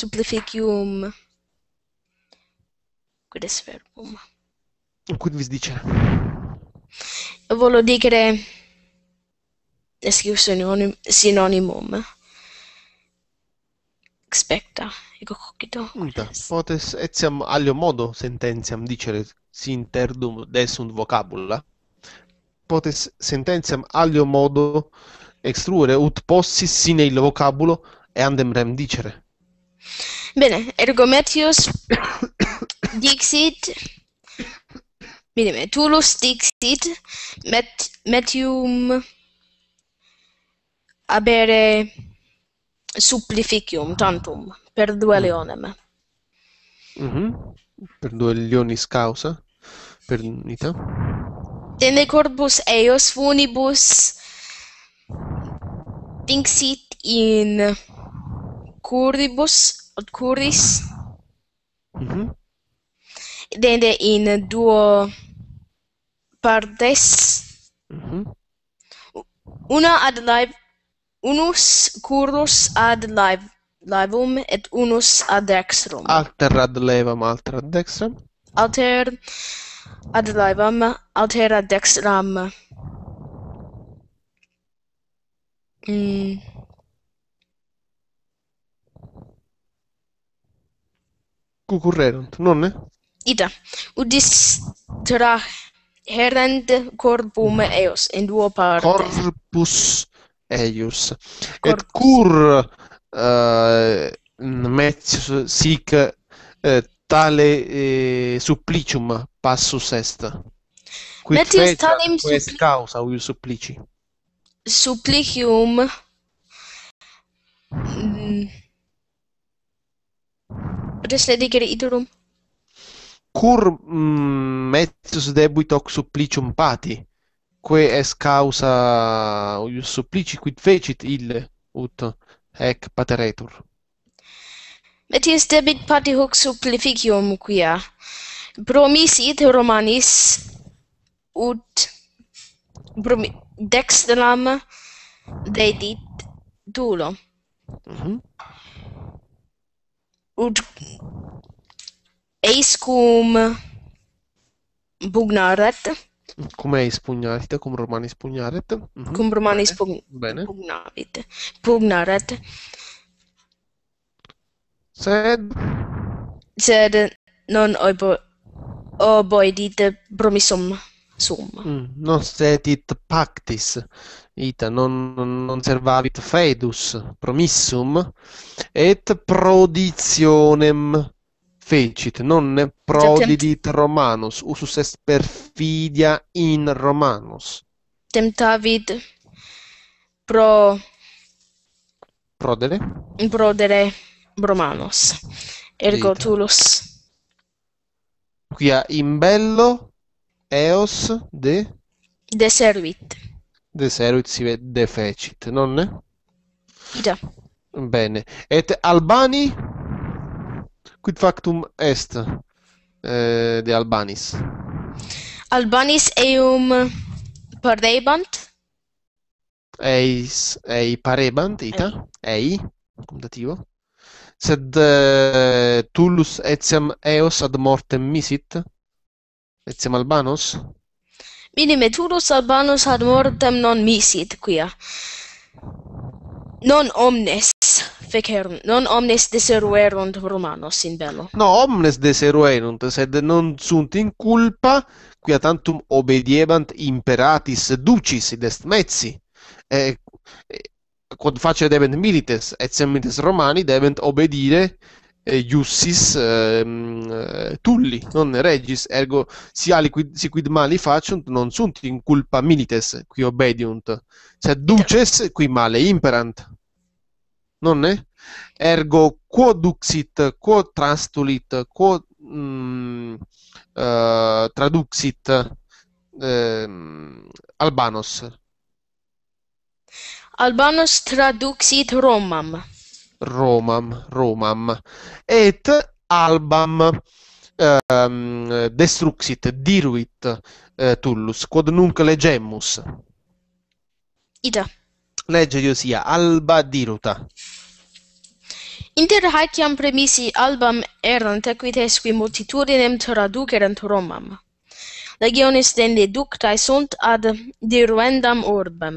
supplificium quid est verbum quid vis dice volo dicere escrive sinonim, sinonimum. Expecta, ego ecco cogito. Ita, mm, potes etiam alio modo sentenziam dicere sinterdum desunt vocabula. Potes sententiam alio modo extruere ut possis sine il vocabulo e andem rem dicere. Bene, Ergo metius dixit minime, tulus dixit met, metium abere supplificium tantum per due mm. leonem. Mm Per due leonis causa per nita. Tene corbus eos funibus vincit in curibus ad curis. Mhm. Mm Dende in duo partes. Mhm. Mm Una ad live unus currus ad live et unus ad dextrum alter ad levam alter ad dextrum alter ad livam alter ad dextram mm. cucurrerunt nonne ita udis tra herend corpum eos in duo partes corpus eius et cur uh, metius sic uh, tale eh, supplicium passus est qui metius talem quis causa uius supplici supplicium Potes mm. ledicere iterum? Cur mm, metus debuit hoc supplicium pati? quae est causa ius supplici quid fecit ille ut hac pateretur. Metis debit pati hoc supplicium quia. Promisit Romanis ut prom de dedit dulo. Mm -hmm. Ut eis cum bugnaret, Cum ai spunarete cum romani spunarete? Mm -hmm. Cum romani spun Bene. Pugnarete. Sed sed non obo obo promissum sum. Mm, non sedit pactis. Ita non non servavit fedus promissum et proditionem fecit, non prodidit Romanus, usus est perfidia in Romanus. Tentavit pro... Prodere? Prodere Romanus, ergo Dita. Tulus. Quia in bello eos de... De servit. De servit si vede de fecit, non? Già. Bene. Et Albani? quid factum est eh, de Albanis? Albanis eum parebant? Eis, ei parebant, ita, ei, ei dativo. Sed uh, tullus etiam eos ad mortem misit? Etiam Albanos? Minime tullus Albanos ad mortem non misit quia. Non omnes fecerum non omnes deseruerunt romanos in bello no omnes deseruerunt sed non sunt in culpa qui a tantum obediebant imperatis ducis id est mezzi e quod facere debent milites et semites romani debent obedire eh, iussis eh, tulli non regis ergo si aliquid si quid mali faciunt non sunt in culpa milites qui obediunt sed ducis qui male imperant non ergo quod uxit quod transtulit quod mm, uh, traduxit uh, albanos albanos traduxit romam romam romam et albam uh, destruxit diruit uh, tullus quod nunc legemus ida legge io sia alba di ruta Inter haec iam premisi album erant equites qui multitudinem traducerent romam. Legiones dende ductae sunt ad diruendam urbem,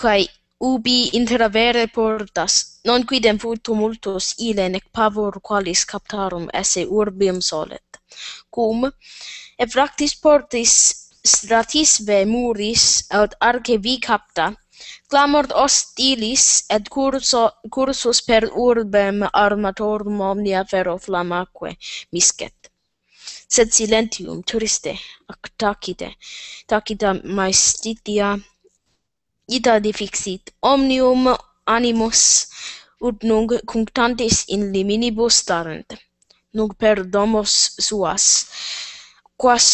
quae ubi interavere portas, non quidem fut tumultus ile nec pavor qualis captarum esse urbium solet, cum evractis portis stratisve muris aut arce vi capta Clamor hostilis et curso, cursus per urbem armatorum omnia ferro flammaque miscet. Sed silentium turiste ac tacita maestitia, ita difixit omnium animus ut nunc cunctantis in liminibus tarent, nunc per domos suas, quas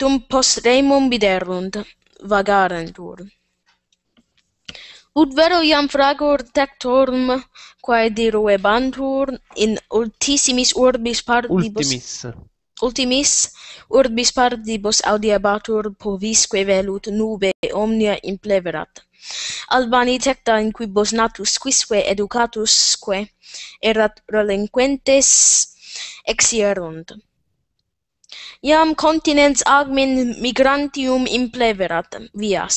dum post remum biderunt vagarentur. Ut vero iam fragor tectorum quae diru ebantur in ultimis urbis partibus ultimis ultimis urbis partibus audiabatur povisque velut nube omnia impleverat Albani tecta in quibus natus quisque educatusque erat relinquentes exierunt iam continens agmen migrantium impleverat vias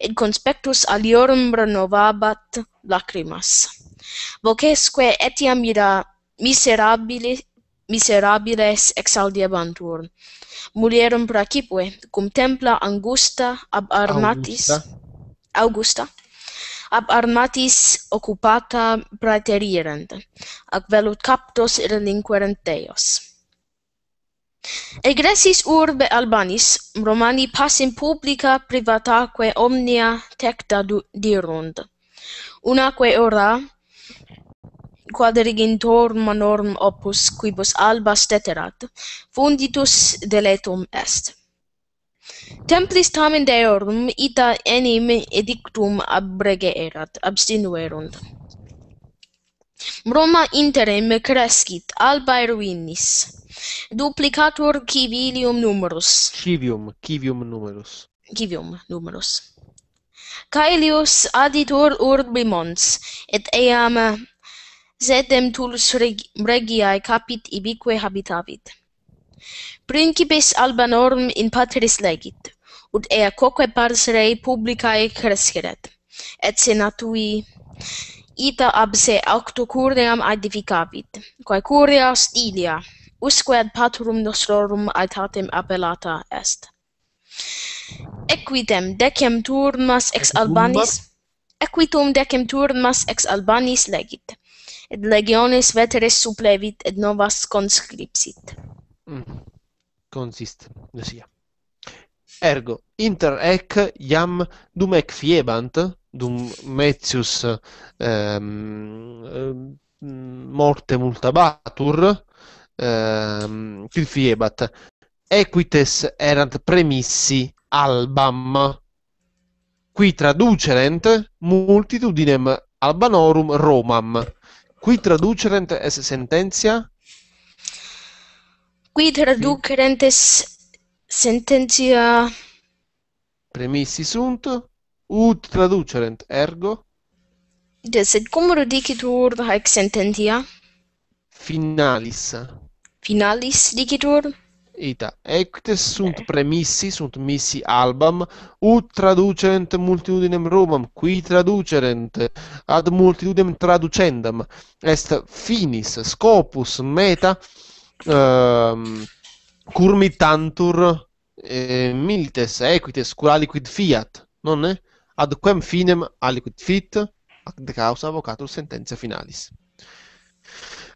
et conspectus aliorum renovabat lacrimas vocesque etiam ira miserabile miserabiles exaudiebantur mulierum pracipue, cum templa angusta ab armatis augusta, augusta ab armatis occupata praeterierent ac velut captos in inquarenteos Egressis urbe Albanis, Romani passim publica privataque omnia tecta dirunt. Unaque ora, quadrigintor manorm opus quibus alba steterat, funditus deletum est. Templis tamen deorum ita enim edictum abregeerat, abstinuerunt. Roma interem crescit, alba ruinis duplicatur civilium numerus. Civium, civium numerus. Civium numerus. Caelius aditur urbi mons, et eam zedem tulus regiae capit ibique habitavit. Principis alba norm in patris legit, ut ea coque pars rei publicae cresceret, et SENATUI ita ab se octo curneam adificavit, quae curia stilia, usque ad patrum nostrorum aetatem appellata est. Equitem decem turnas ex albanis Equitum decem turnas ex albanis legit. Et legiones veteres supplevit et novas conscriptit. Mm. Consist, Ergo inter ec iam dum ec fiebant dum Metius ehm um, morte multabatur ehm, Filfiebat. Equites erant premissi albam, qui traducerent multitudinem albanorum Romam. Qui traducerent es sententia? Qui traducerent es sententia... Premissi sunt, ut traducerent, ergo? Deset, cum ridici tu haec sententia? Finalis. finalis dicitur ita ecte sunt eh. premissi sunt missi album ut traducent multitudinem romam qui traducerent ad multitudinem traducendam est finis scopus meta ehm uh, curmi tantur eh, miltes equites qualiquid fiat non ad quem finem aliquid fit ad causa avocatur sententia finalis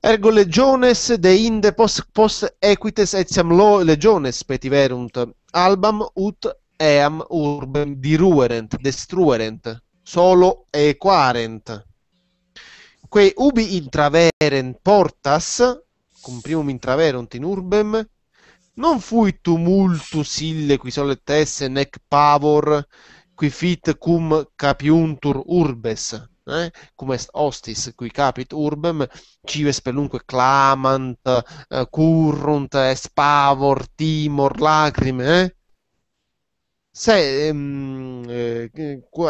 Ergo legiones de inde post, post equites etiam lo legiones petiverunt albam ut eam urbem diruerent, destruerent, solo equarent. Quei ubi intraverent portas, cum primum intraverunt in urbem, non fui tumultus ille qui solet esse nec pavor qui fit cum capiuntur urbes eh? cum est hostis qui capit urbem, cives pelunque clamant, eh, currunt, est pavor, timor, lacrime, eh? se ehm, eh,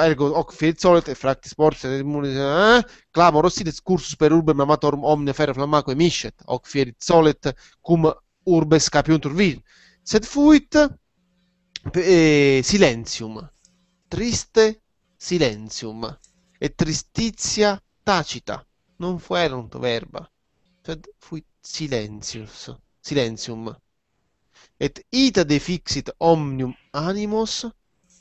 ergo hoc fit solet fractis portis et munis eh, clamor oscidet cursus per urbem amatorum omne ferre flammaque miscet hoc fierit solet cum urbes capiuntur vir sed fuit eh, silentium triste silentium et tristitia tacita non fuerunt verba sed fuit silentius silentium et ita defixit omnium animos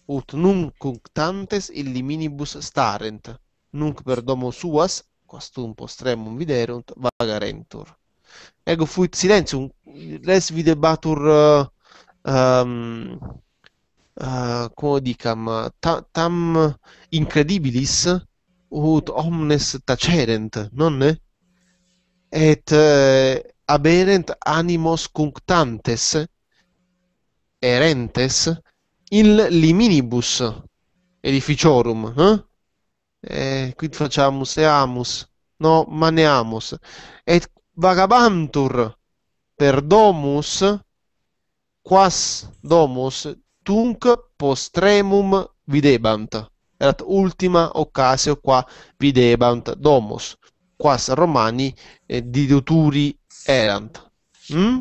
ut nunc tantes illiminibus starent nunc per domo suas quastum postremum viderunt vagarentur ego fuit silentium les videbatur eh, ehm uh, um, uh, eh, codicam tam incredibilis ut omnes tacerent, nonne? Et eh, aberent animos cunctantes, erentes, il liminibus edificiorum, eh? Eh, quid faciamus eamus? No, maneamus. Et vagabantur per domus, quas domus, tunc postremum videbant. erat ultima occasione qua videbant domus, quas Romani eh, diduturi erant. Mm?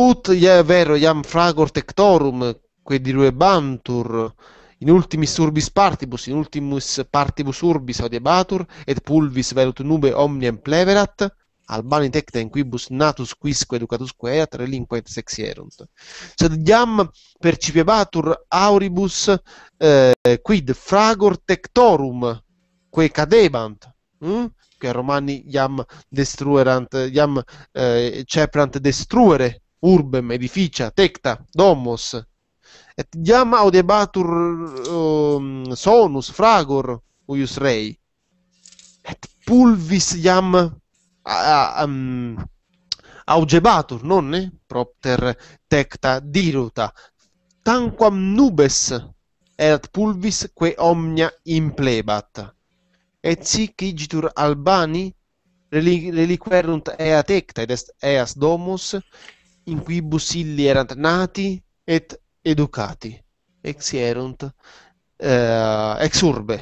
Ut ia vero iam fragor tectorum, que diruebantur, in ultimis urbis partibus, in ultimis partibus urbis audiebatur, et pulvis velut nube omnium pleverat, albani tecta in quibus natus quisque educatusque eat relinquet sexierunt. Sed jam percipiebatur auribus eh, quid fragor tectorum quae cadebant, mm? che Romani jam destruerant, jam eh, ceprant destruere urbem, edificia, tecta, domos, et jam audebatur um, ehm, sonus fragor uius rei, et pulvis jam a, um, augebatur, nonne? Propter tecta diruta, tanquam nubes erat pulvis que omnia implebat. Et sic igitur albani reliquerunt ea tecta ed est eas domus in quibus illi erant nati et educati ex erunt eh, ex urbe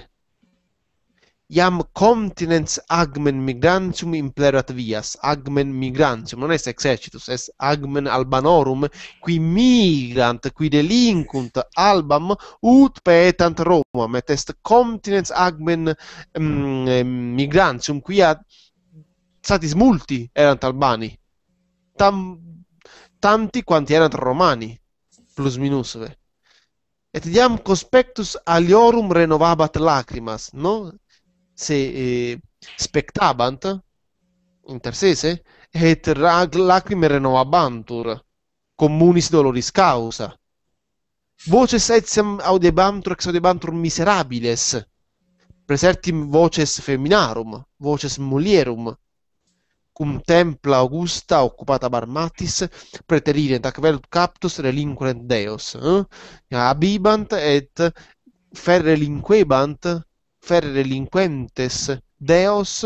iam continens agmen migrantium plerat vias agmen migrantium non est exercitus est agmen albanorum qui migrant qui delinquunt albam ut petant Roma et est continens agmen mm, migrantium qui satis multi erant albani tam tanti quanti erant romani plus minus et iam conspectus aliorum renovabat lacrimas no se eh, spectabant intersese et rag lacrime renovabantur communis doloris causa voces etiam audebantur ex audebantur miserabiles presertim voces feminarum voces mulierum cum templa augusta occupata barmatis preterire tac vel captus relinquent deos eh? abibant et fer relinquebant ferre delinquentes deos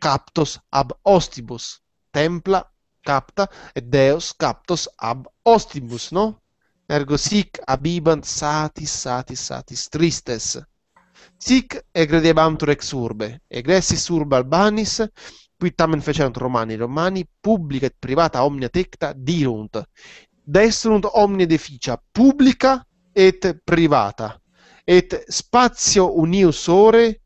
captos ab ostibus. Templa capta e deos captos ab ostibus, no? Ergo sic abibant satis, satis, satis tristes. Sic egredebantur ex urbe, egressis urba albanis, qui tamen fecerunt Romani, Romani publica et privata omnia tecta dirunt, destrunt omnia deficia, publica et privata et spatio uniusore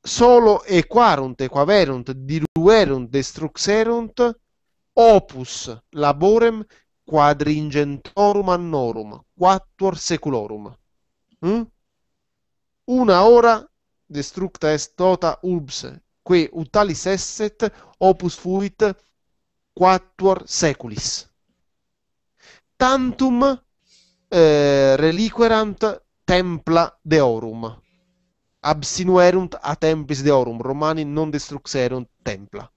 solo e equarunt equaverunt diluerunt destruxerunt opus laborem quadringentorum annorum quattuor seculorum mm? una ora destructa est tota urbs que utalis esset opus fuit quattuor seculis tantum eh, reliquerant templa deorum absinuerunt a tempis deorum romani non destruxerunt templa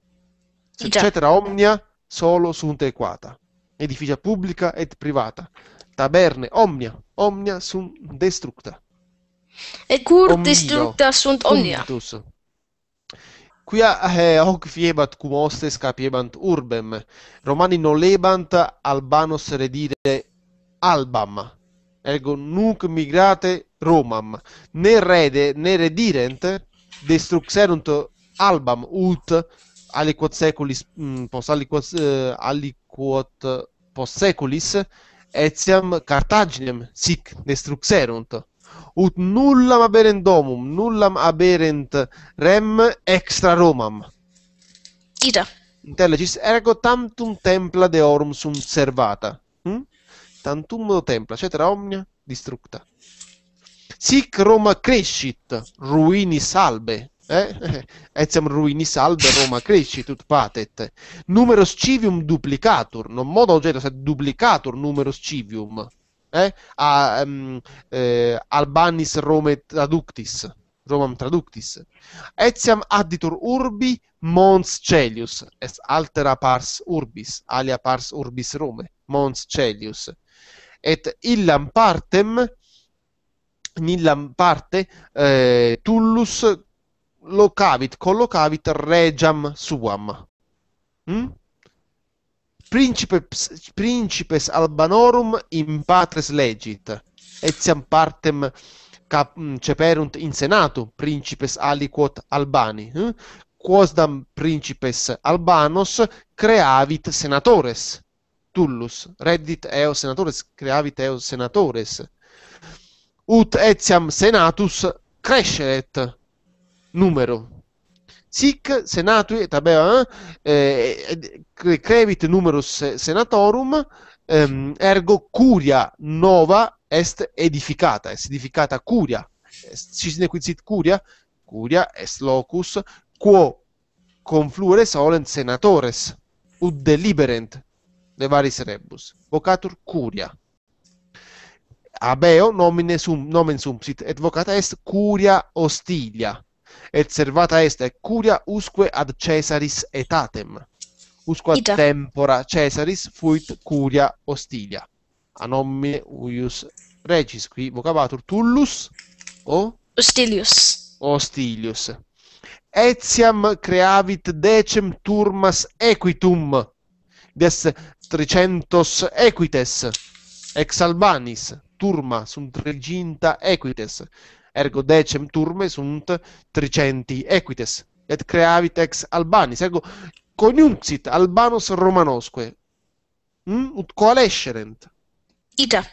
et cetera omnia solo sunt equata edificia publica et privata taberne omnia omnia sunt destructa e cur destructa sunt omnia Puntus. Quia eh, hoc fiebat cum hostes capiebant urbem. Romani nolebant albanos redire albam. ergo nunc migrate Romam, né rede né redirent destruxerunt albam ult aliquot seculis mh, mm, post aliquot, eh, aliquot post seculis etiam Cartaginem sic destruxerunt ut nullam aberent domum nullam aberent rem extra Romam Ita. intelligis ergo tantum templa deorum sum servata hm? tantumno templa, cetera omnia, distrutta. Sic Roma crescit, ruini salve. Eh? Etiam ruini salve, Roma crescit ut patet. Numerus civium duplicatur, non modo oggetto, sed duplicatur numerus civium. Eh? A, um, eh, Albanis Rome traductis. Romam traductis. Etiam additur urbi mons celius, est altera pars urbis, alia pars urbis Rome mons Celius. Et illam partem, nillam parte, eh, tullus locavit, collocavit regiam suam. Mm? Principes, principes albanorum in patres legit, etiam partem hm, ceperunt in senato, principes aliquot albani, eh? quosdam principes albanos creavit senatores. Tullus, reddit eo senatores, creavit eo senatores, ut etiam senatus cresceret numero. Sic senatui et abea eh, crevit numerus senatorum, ehm, ergo curia nova est edificata, est edificata curia. Cisne quicit curia, curia est locus quo confluere solent senatores ut deliberent Levaris Rebus, vocatur curia. Abeo nomine sum, nomen sum sit et vocata est curia hostilia, et servata est et curia usque ad Caesaris etatem, usque ad tempora Caesaris fuit curia hostilia. A nomine uius regis qui vocabatur tullus o hostilius. Hostilius. Etiam creavit decem turmas equitum des tricentos equites, ex albanis, turma sunt reginta equites, ergo decem turme sunt tricenti equites, et creavit ex albanis, ergo coniunxit albanos romanosque, mm? ut coalescerent. Ita.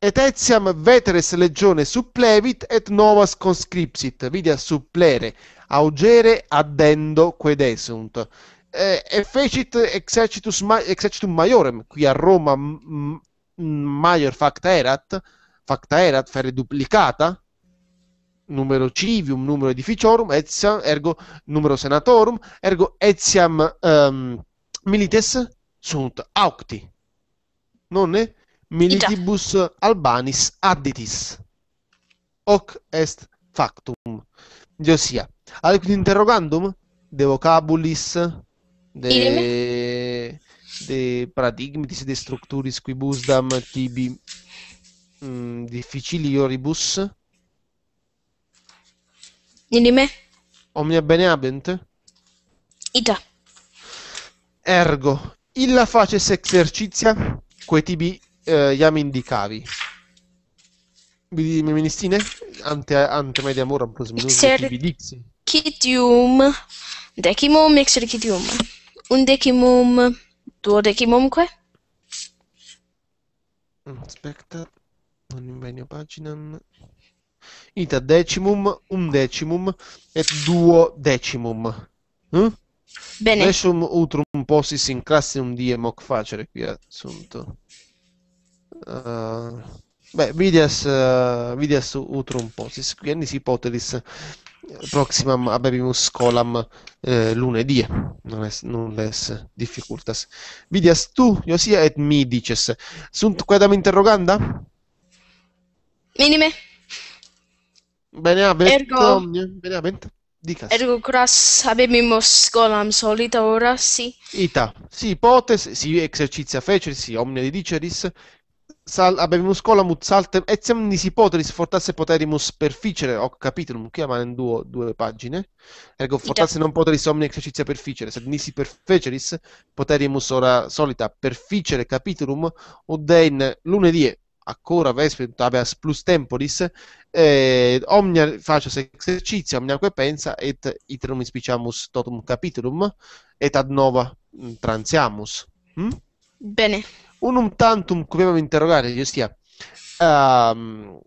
Et etiam veteres legione supplevit et novas conscripsit, vidia supplere, augere addendo quaedesunt eh, fecit exercitus, ma- exercitum maiorem, qui a Roma m- m- maior facta erat, facta erat, fere duplicata, numero civium, numero edificiorum, etiam, ergo numero senatorum, ergo etiam um, milites sunt aucti, nonne militibus albanis additis. Hoc est factum. Dio ad Aliquid interrogandum de vocabulis de, de paradigmitis de structuris quibus dam tibi mh, mm, difficilioribus Dilime omnia bene abent Ita Ergo illa faces exercizia quae tibi eh, iam indicavi ministine ante ante media moram plus minus Exercitium decimum exercitium un decimum, undecimum, duodecimumque? Mm, aspetta, non invegno paginam. Ita decimum, undecimum e duodecimum. Hm? Mm? Bene. Nesum utrum possis in classe un die moc facere qui assunto. Uh, Beh, vidias, uh, vidias utrum posis, quiennis hipotelis eh, proximam abebimus colam eh, lunedie, non es, non les difficultas. Vidias tu, Iosia, et mi dices, sunt quedam interroganda? Minime. Beneabet, Ergo... bene, beneabet, dicas. Ergo cras abebimus colam solita ora, sì. Ita, si potes, si exercizia feceris, si omnia diceris, sal, abemus colamus saltem etiam nisi poteris fortasse poterimus perficere, ho capito, che chiama in duo, due pagine, ergo fortasse non poteris omni exercizia perficere, sed nisi perficeris poterimus ora solita perficere capitulum, in lunedie, ancora vespe habeas plus temporis eh, omnia facias exercitio omniaque pensa et iterum inspiciamus totum capitulum et ad nova mm, transiamus mm? bene unum tantum quemam interrogare, ossia, um,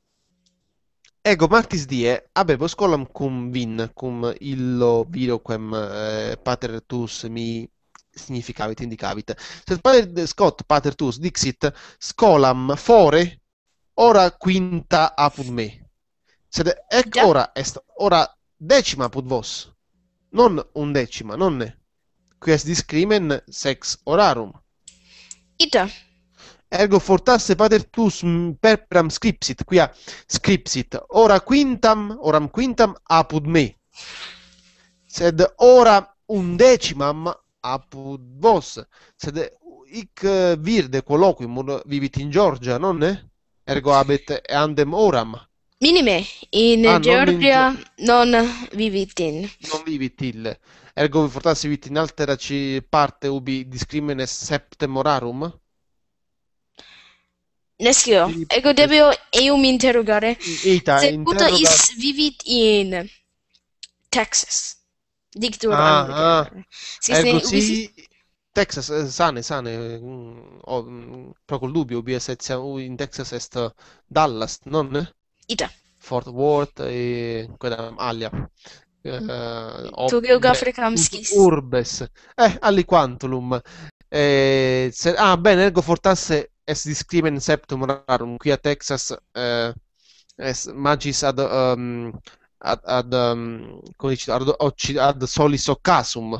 ego martis die abebo scolam cum vin, cum illo viro quem eh, pater tus mi significavit, indicavit. Sed pater Scott pater tus dixit scolam fore ora quinta apud me. Sed ec Già. ora est ora decima apud vos. Non undecima, nonne. Qui est discrimen sex orarum. Ita ergo fortasse pater tus mm, perpram scripsit, quia scripsit, ora quintam, oram quintam apud me, sed ora undecimam apud vos, sed hic eh, virde colloquium vivit in Georgia, non è? Ergo abet andem oram. Minime, in ah, Georgia non, in... non vivit in. Non vivit il. Ergo fortasse vivit in altera parte ubi discrimine septemorarum? Neschio, ego devo io mi interrogare. Ita, se interroga... is vivid in Texas. Dictur ah, ah. Si ecco, sì, si... Texas, eh, sane, sane, mm, ho mm, proprio il dubbio, ubies in Texas est Dallas, non? Ita. Fort Worth e quella alia. Uh, eh, tu geograficam skis. Urbes. Eh, aliquantulum. Eh, se... ah, bene, ergo fortasse es discrimen septum rarum, quia Texas eh, es magis ad, um, ad, ad, um, dice, ad, ad solis occasum,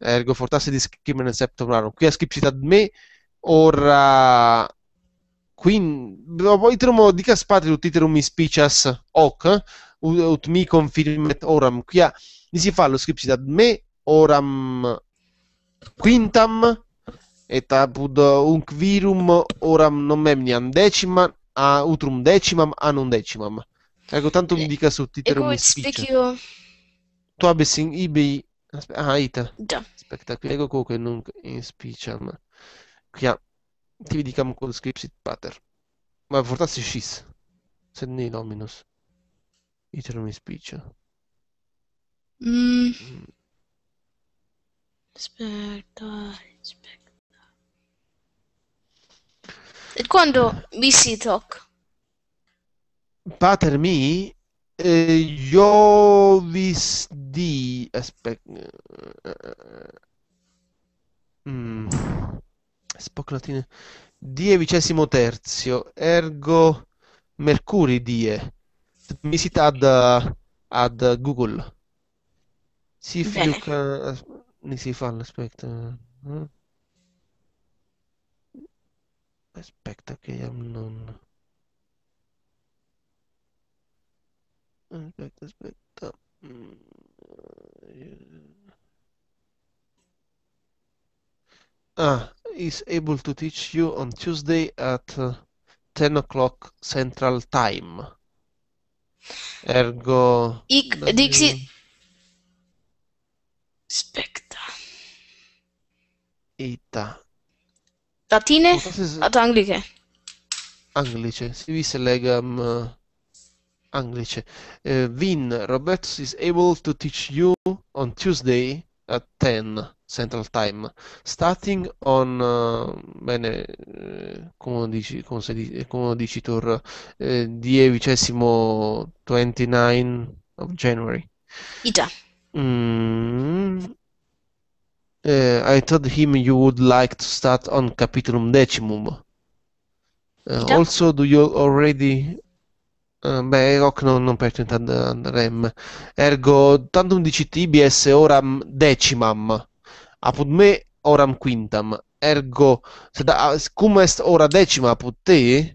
ergo fortasse discrimen in septum rarum, quia scripsit ad me, ora quin iterum dicas patri ut iterum ispicias hoc ut mi confirmet oram qui quia nisi fallo scripsit ad me oram quintam eta pud unc virum oram nomemniam decima a utrum decimam an decimam. Ecco, tanto mi eh, dica subtitolo un spiccio. Tu abessin ibi... Ah, ita. Già. Aspetta, qui leggo comunque non in spiciam. Qui ha... Ti dicam col scripsit pater. Ma fortassi scis. Sed ne dominus. Iterum in speech. Mm. mm. Aspetta, aspetta. Quando visitok? Pater mi? Eh, io vis di... Aspetta... Mm. Spock latine. Die vicesimo terzio, ergo mercuri die. visita ad, ad Google. Si fiuca... Mi si fa l'aspetto. Mm. Eh, eh. aspectos que ja non... Aspecto, aspecto... Ah, is able to teach you on Tuesday at uh, 10 o'clock Central Time. Ergo... Ic Ita. Latine so ad angliche. Anglice, civis legam uh, eh, anglice. Uh, Vin Robertus is able to teach you on Tuesday at 10 Central Time, starting on, uh, bene, come dici, come, dici, come dici Tor, eh, 10 29 of January. Già. Mm, Uh, I told him you would like to start on capitulum decimum. Uh, also, do you already... Uh, beh, Rock no, non pertence ad rem. Ergo, tantum dct BS oram decimam, apud me oram quintam. Ergo, sed, ah, cum est ora decima apud te,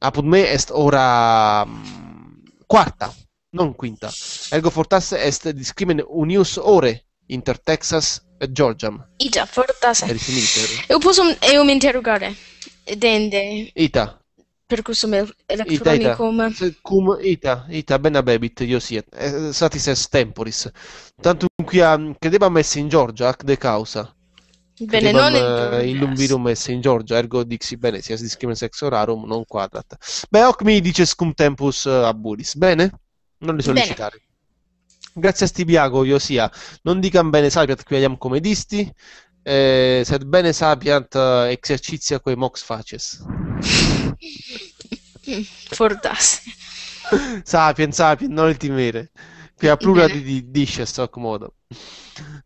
apud me est ora mm, quarta, non quinta. Ergo fortasse est discrimine unius ore inter Texas eh, Georgiam. Ita, fortase. E eu posso eu me interrogare dende Ita. Percorso elettronico. Ita, ita. Cum ita, ita ben abebit, io sia. Eh, Satis est temporis. Tantum quia credebam esse in Georgia, ac de causa. Bene, non in eh, illum virum esse in Georgia, ergo dixi bene, sias discrimen sexo rarum non quadrat. Beh, hoc mi dices cum tempus aburis. Bene? Non li sollecitare. Bene. Grazie a io sia. Non dica bene Sapiat, qui abbiamo comedisti. Eh, sed bene Sapiat eh, esercizia quei mox faces. Fordas. sapien, sapien, non il timere. Qui a plura di, di disce, stock modo.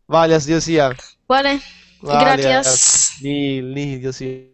Valias, io sia. Valias. Gracias. Nil, nil, Iosia.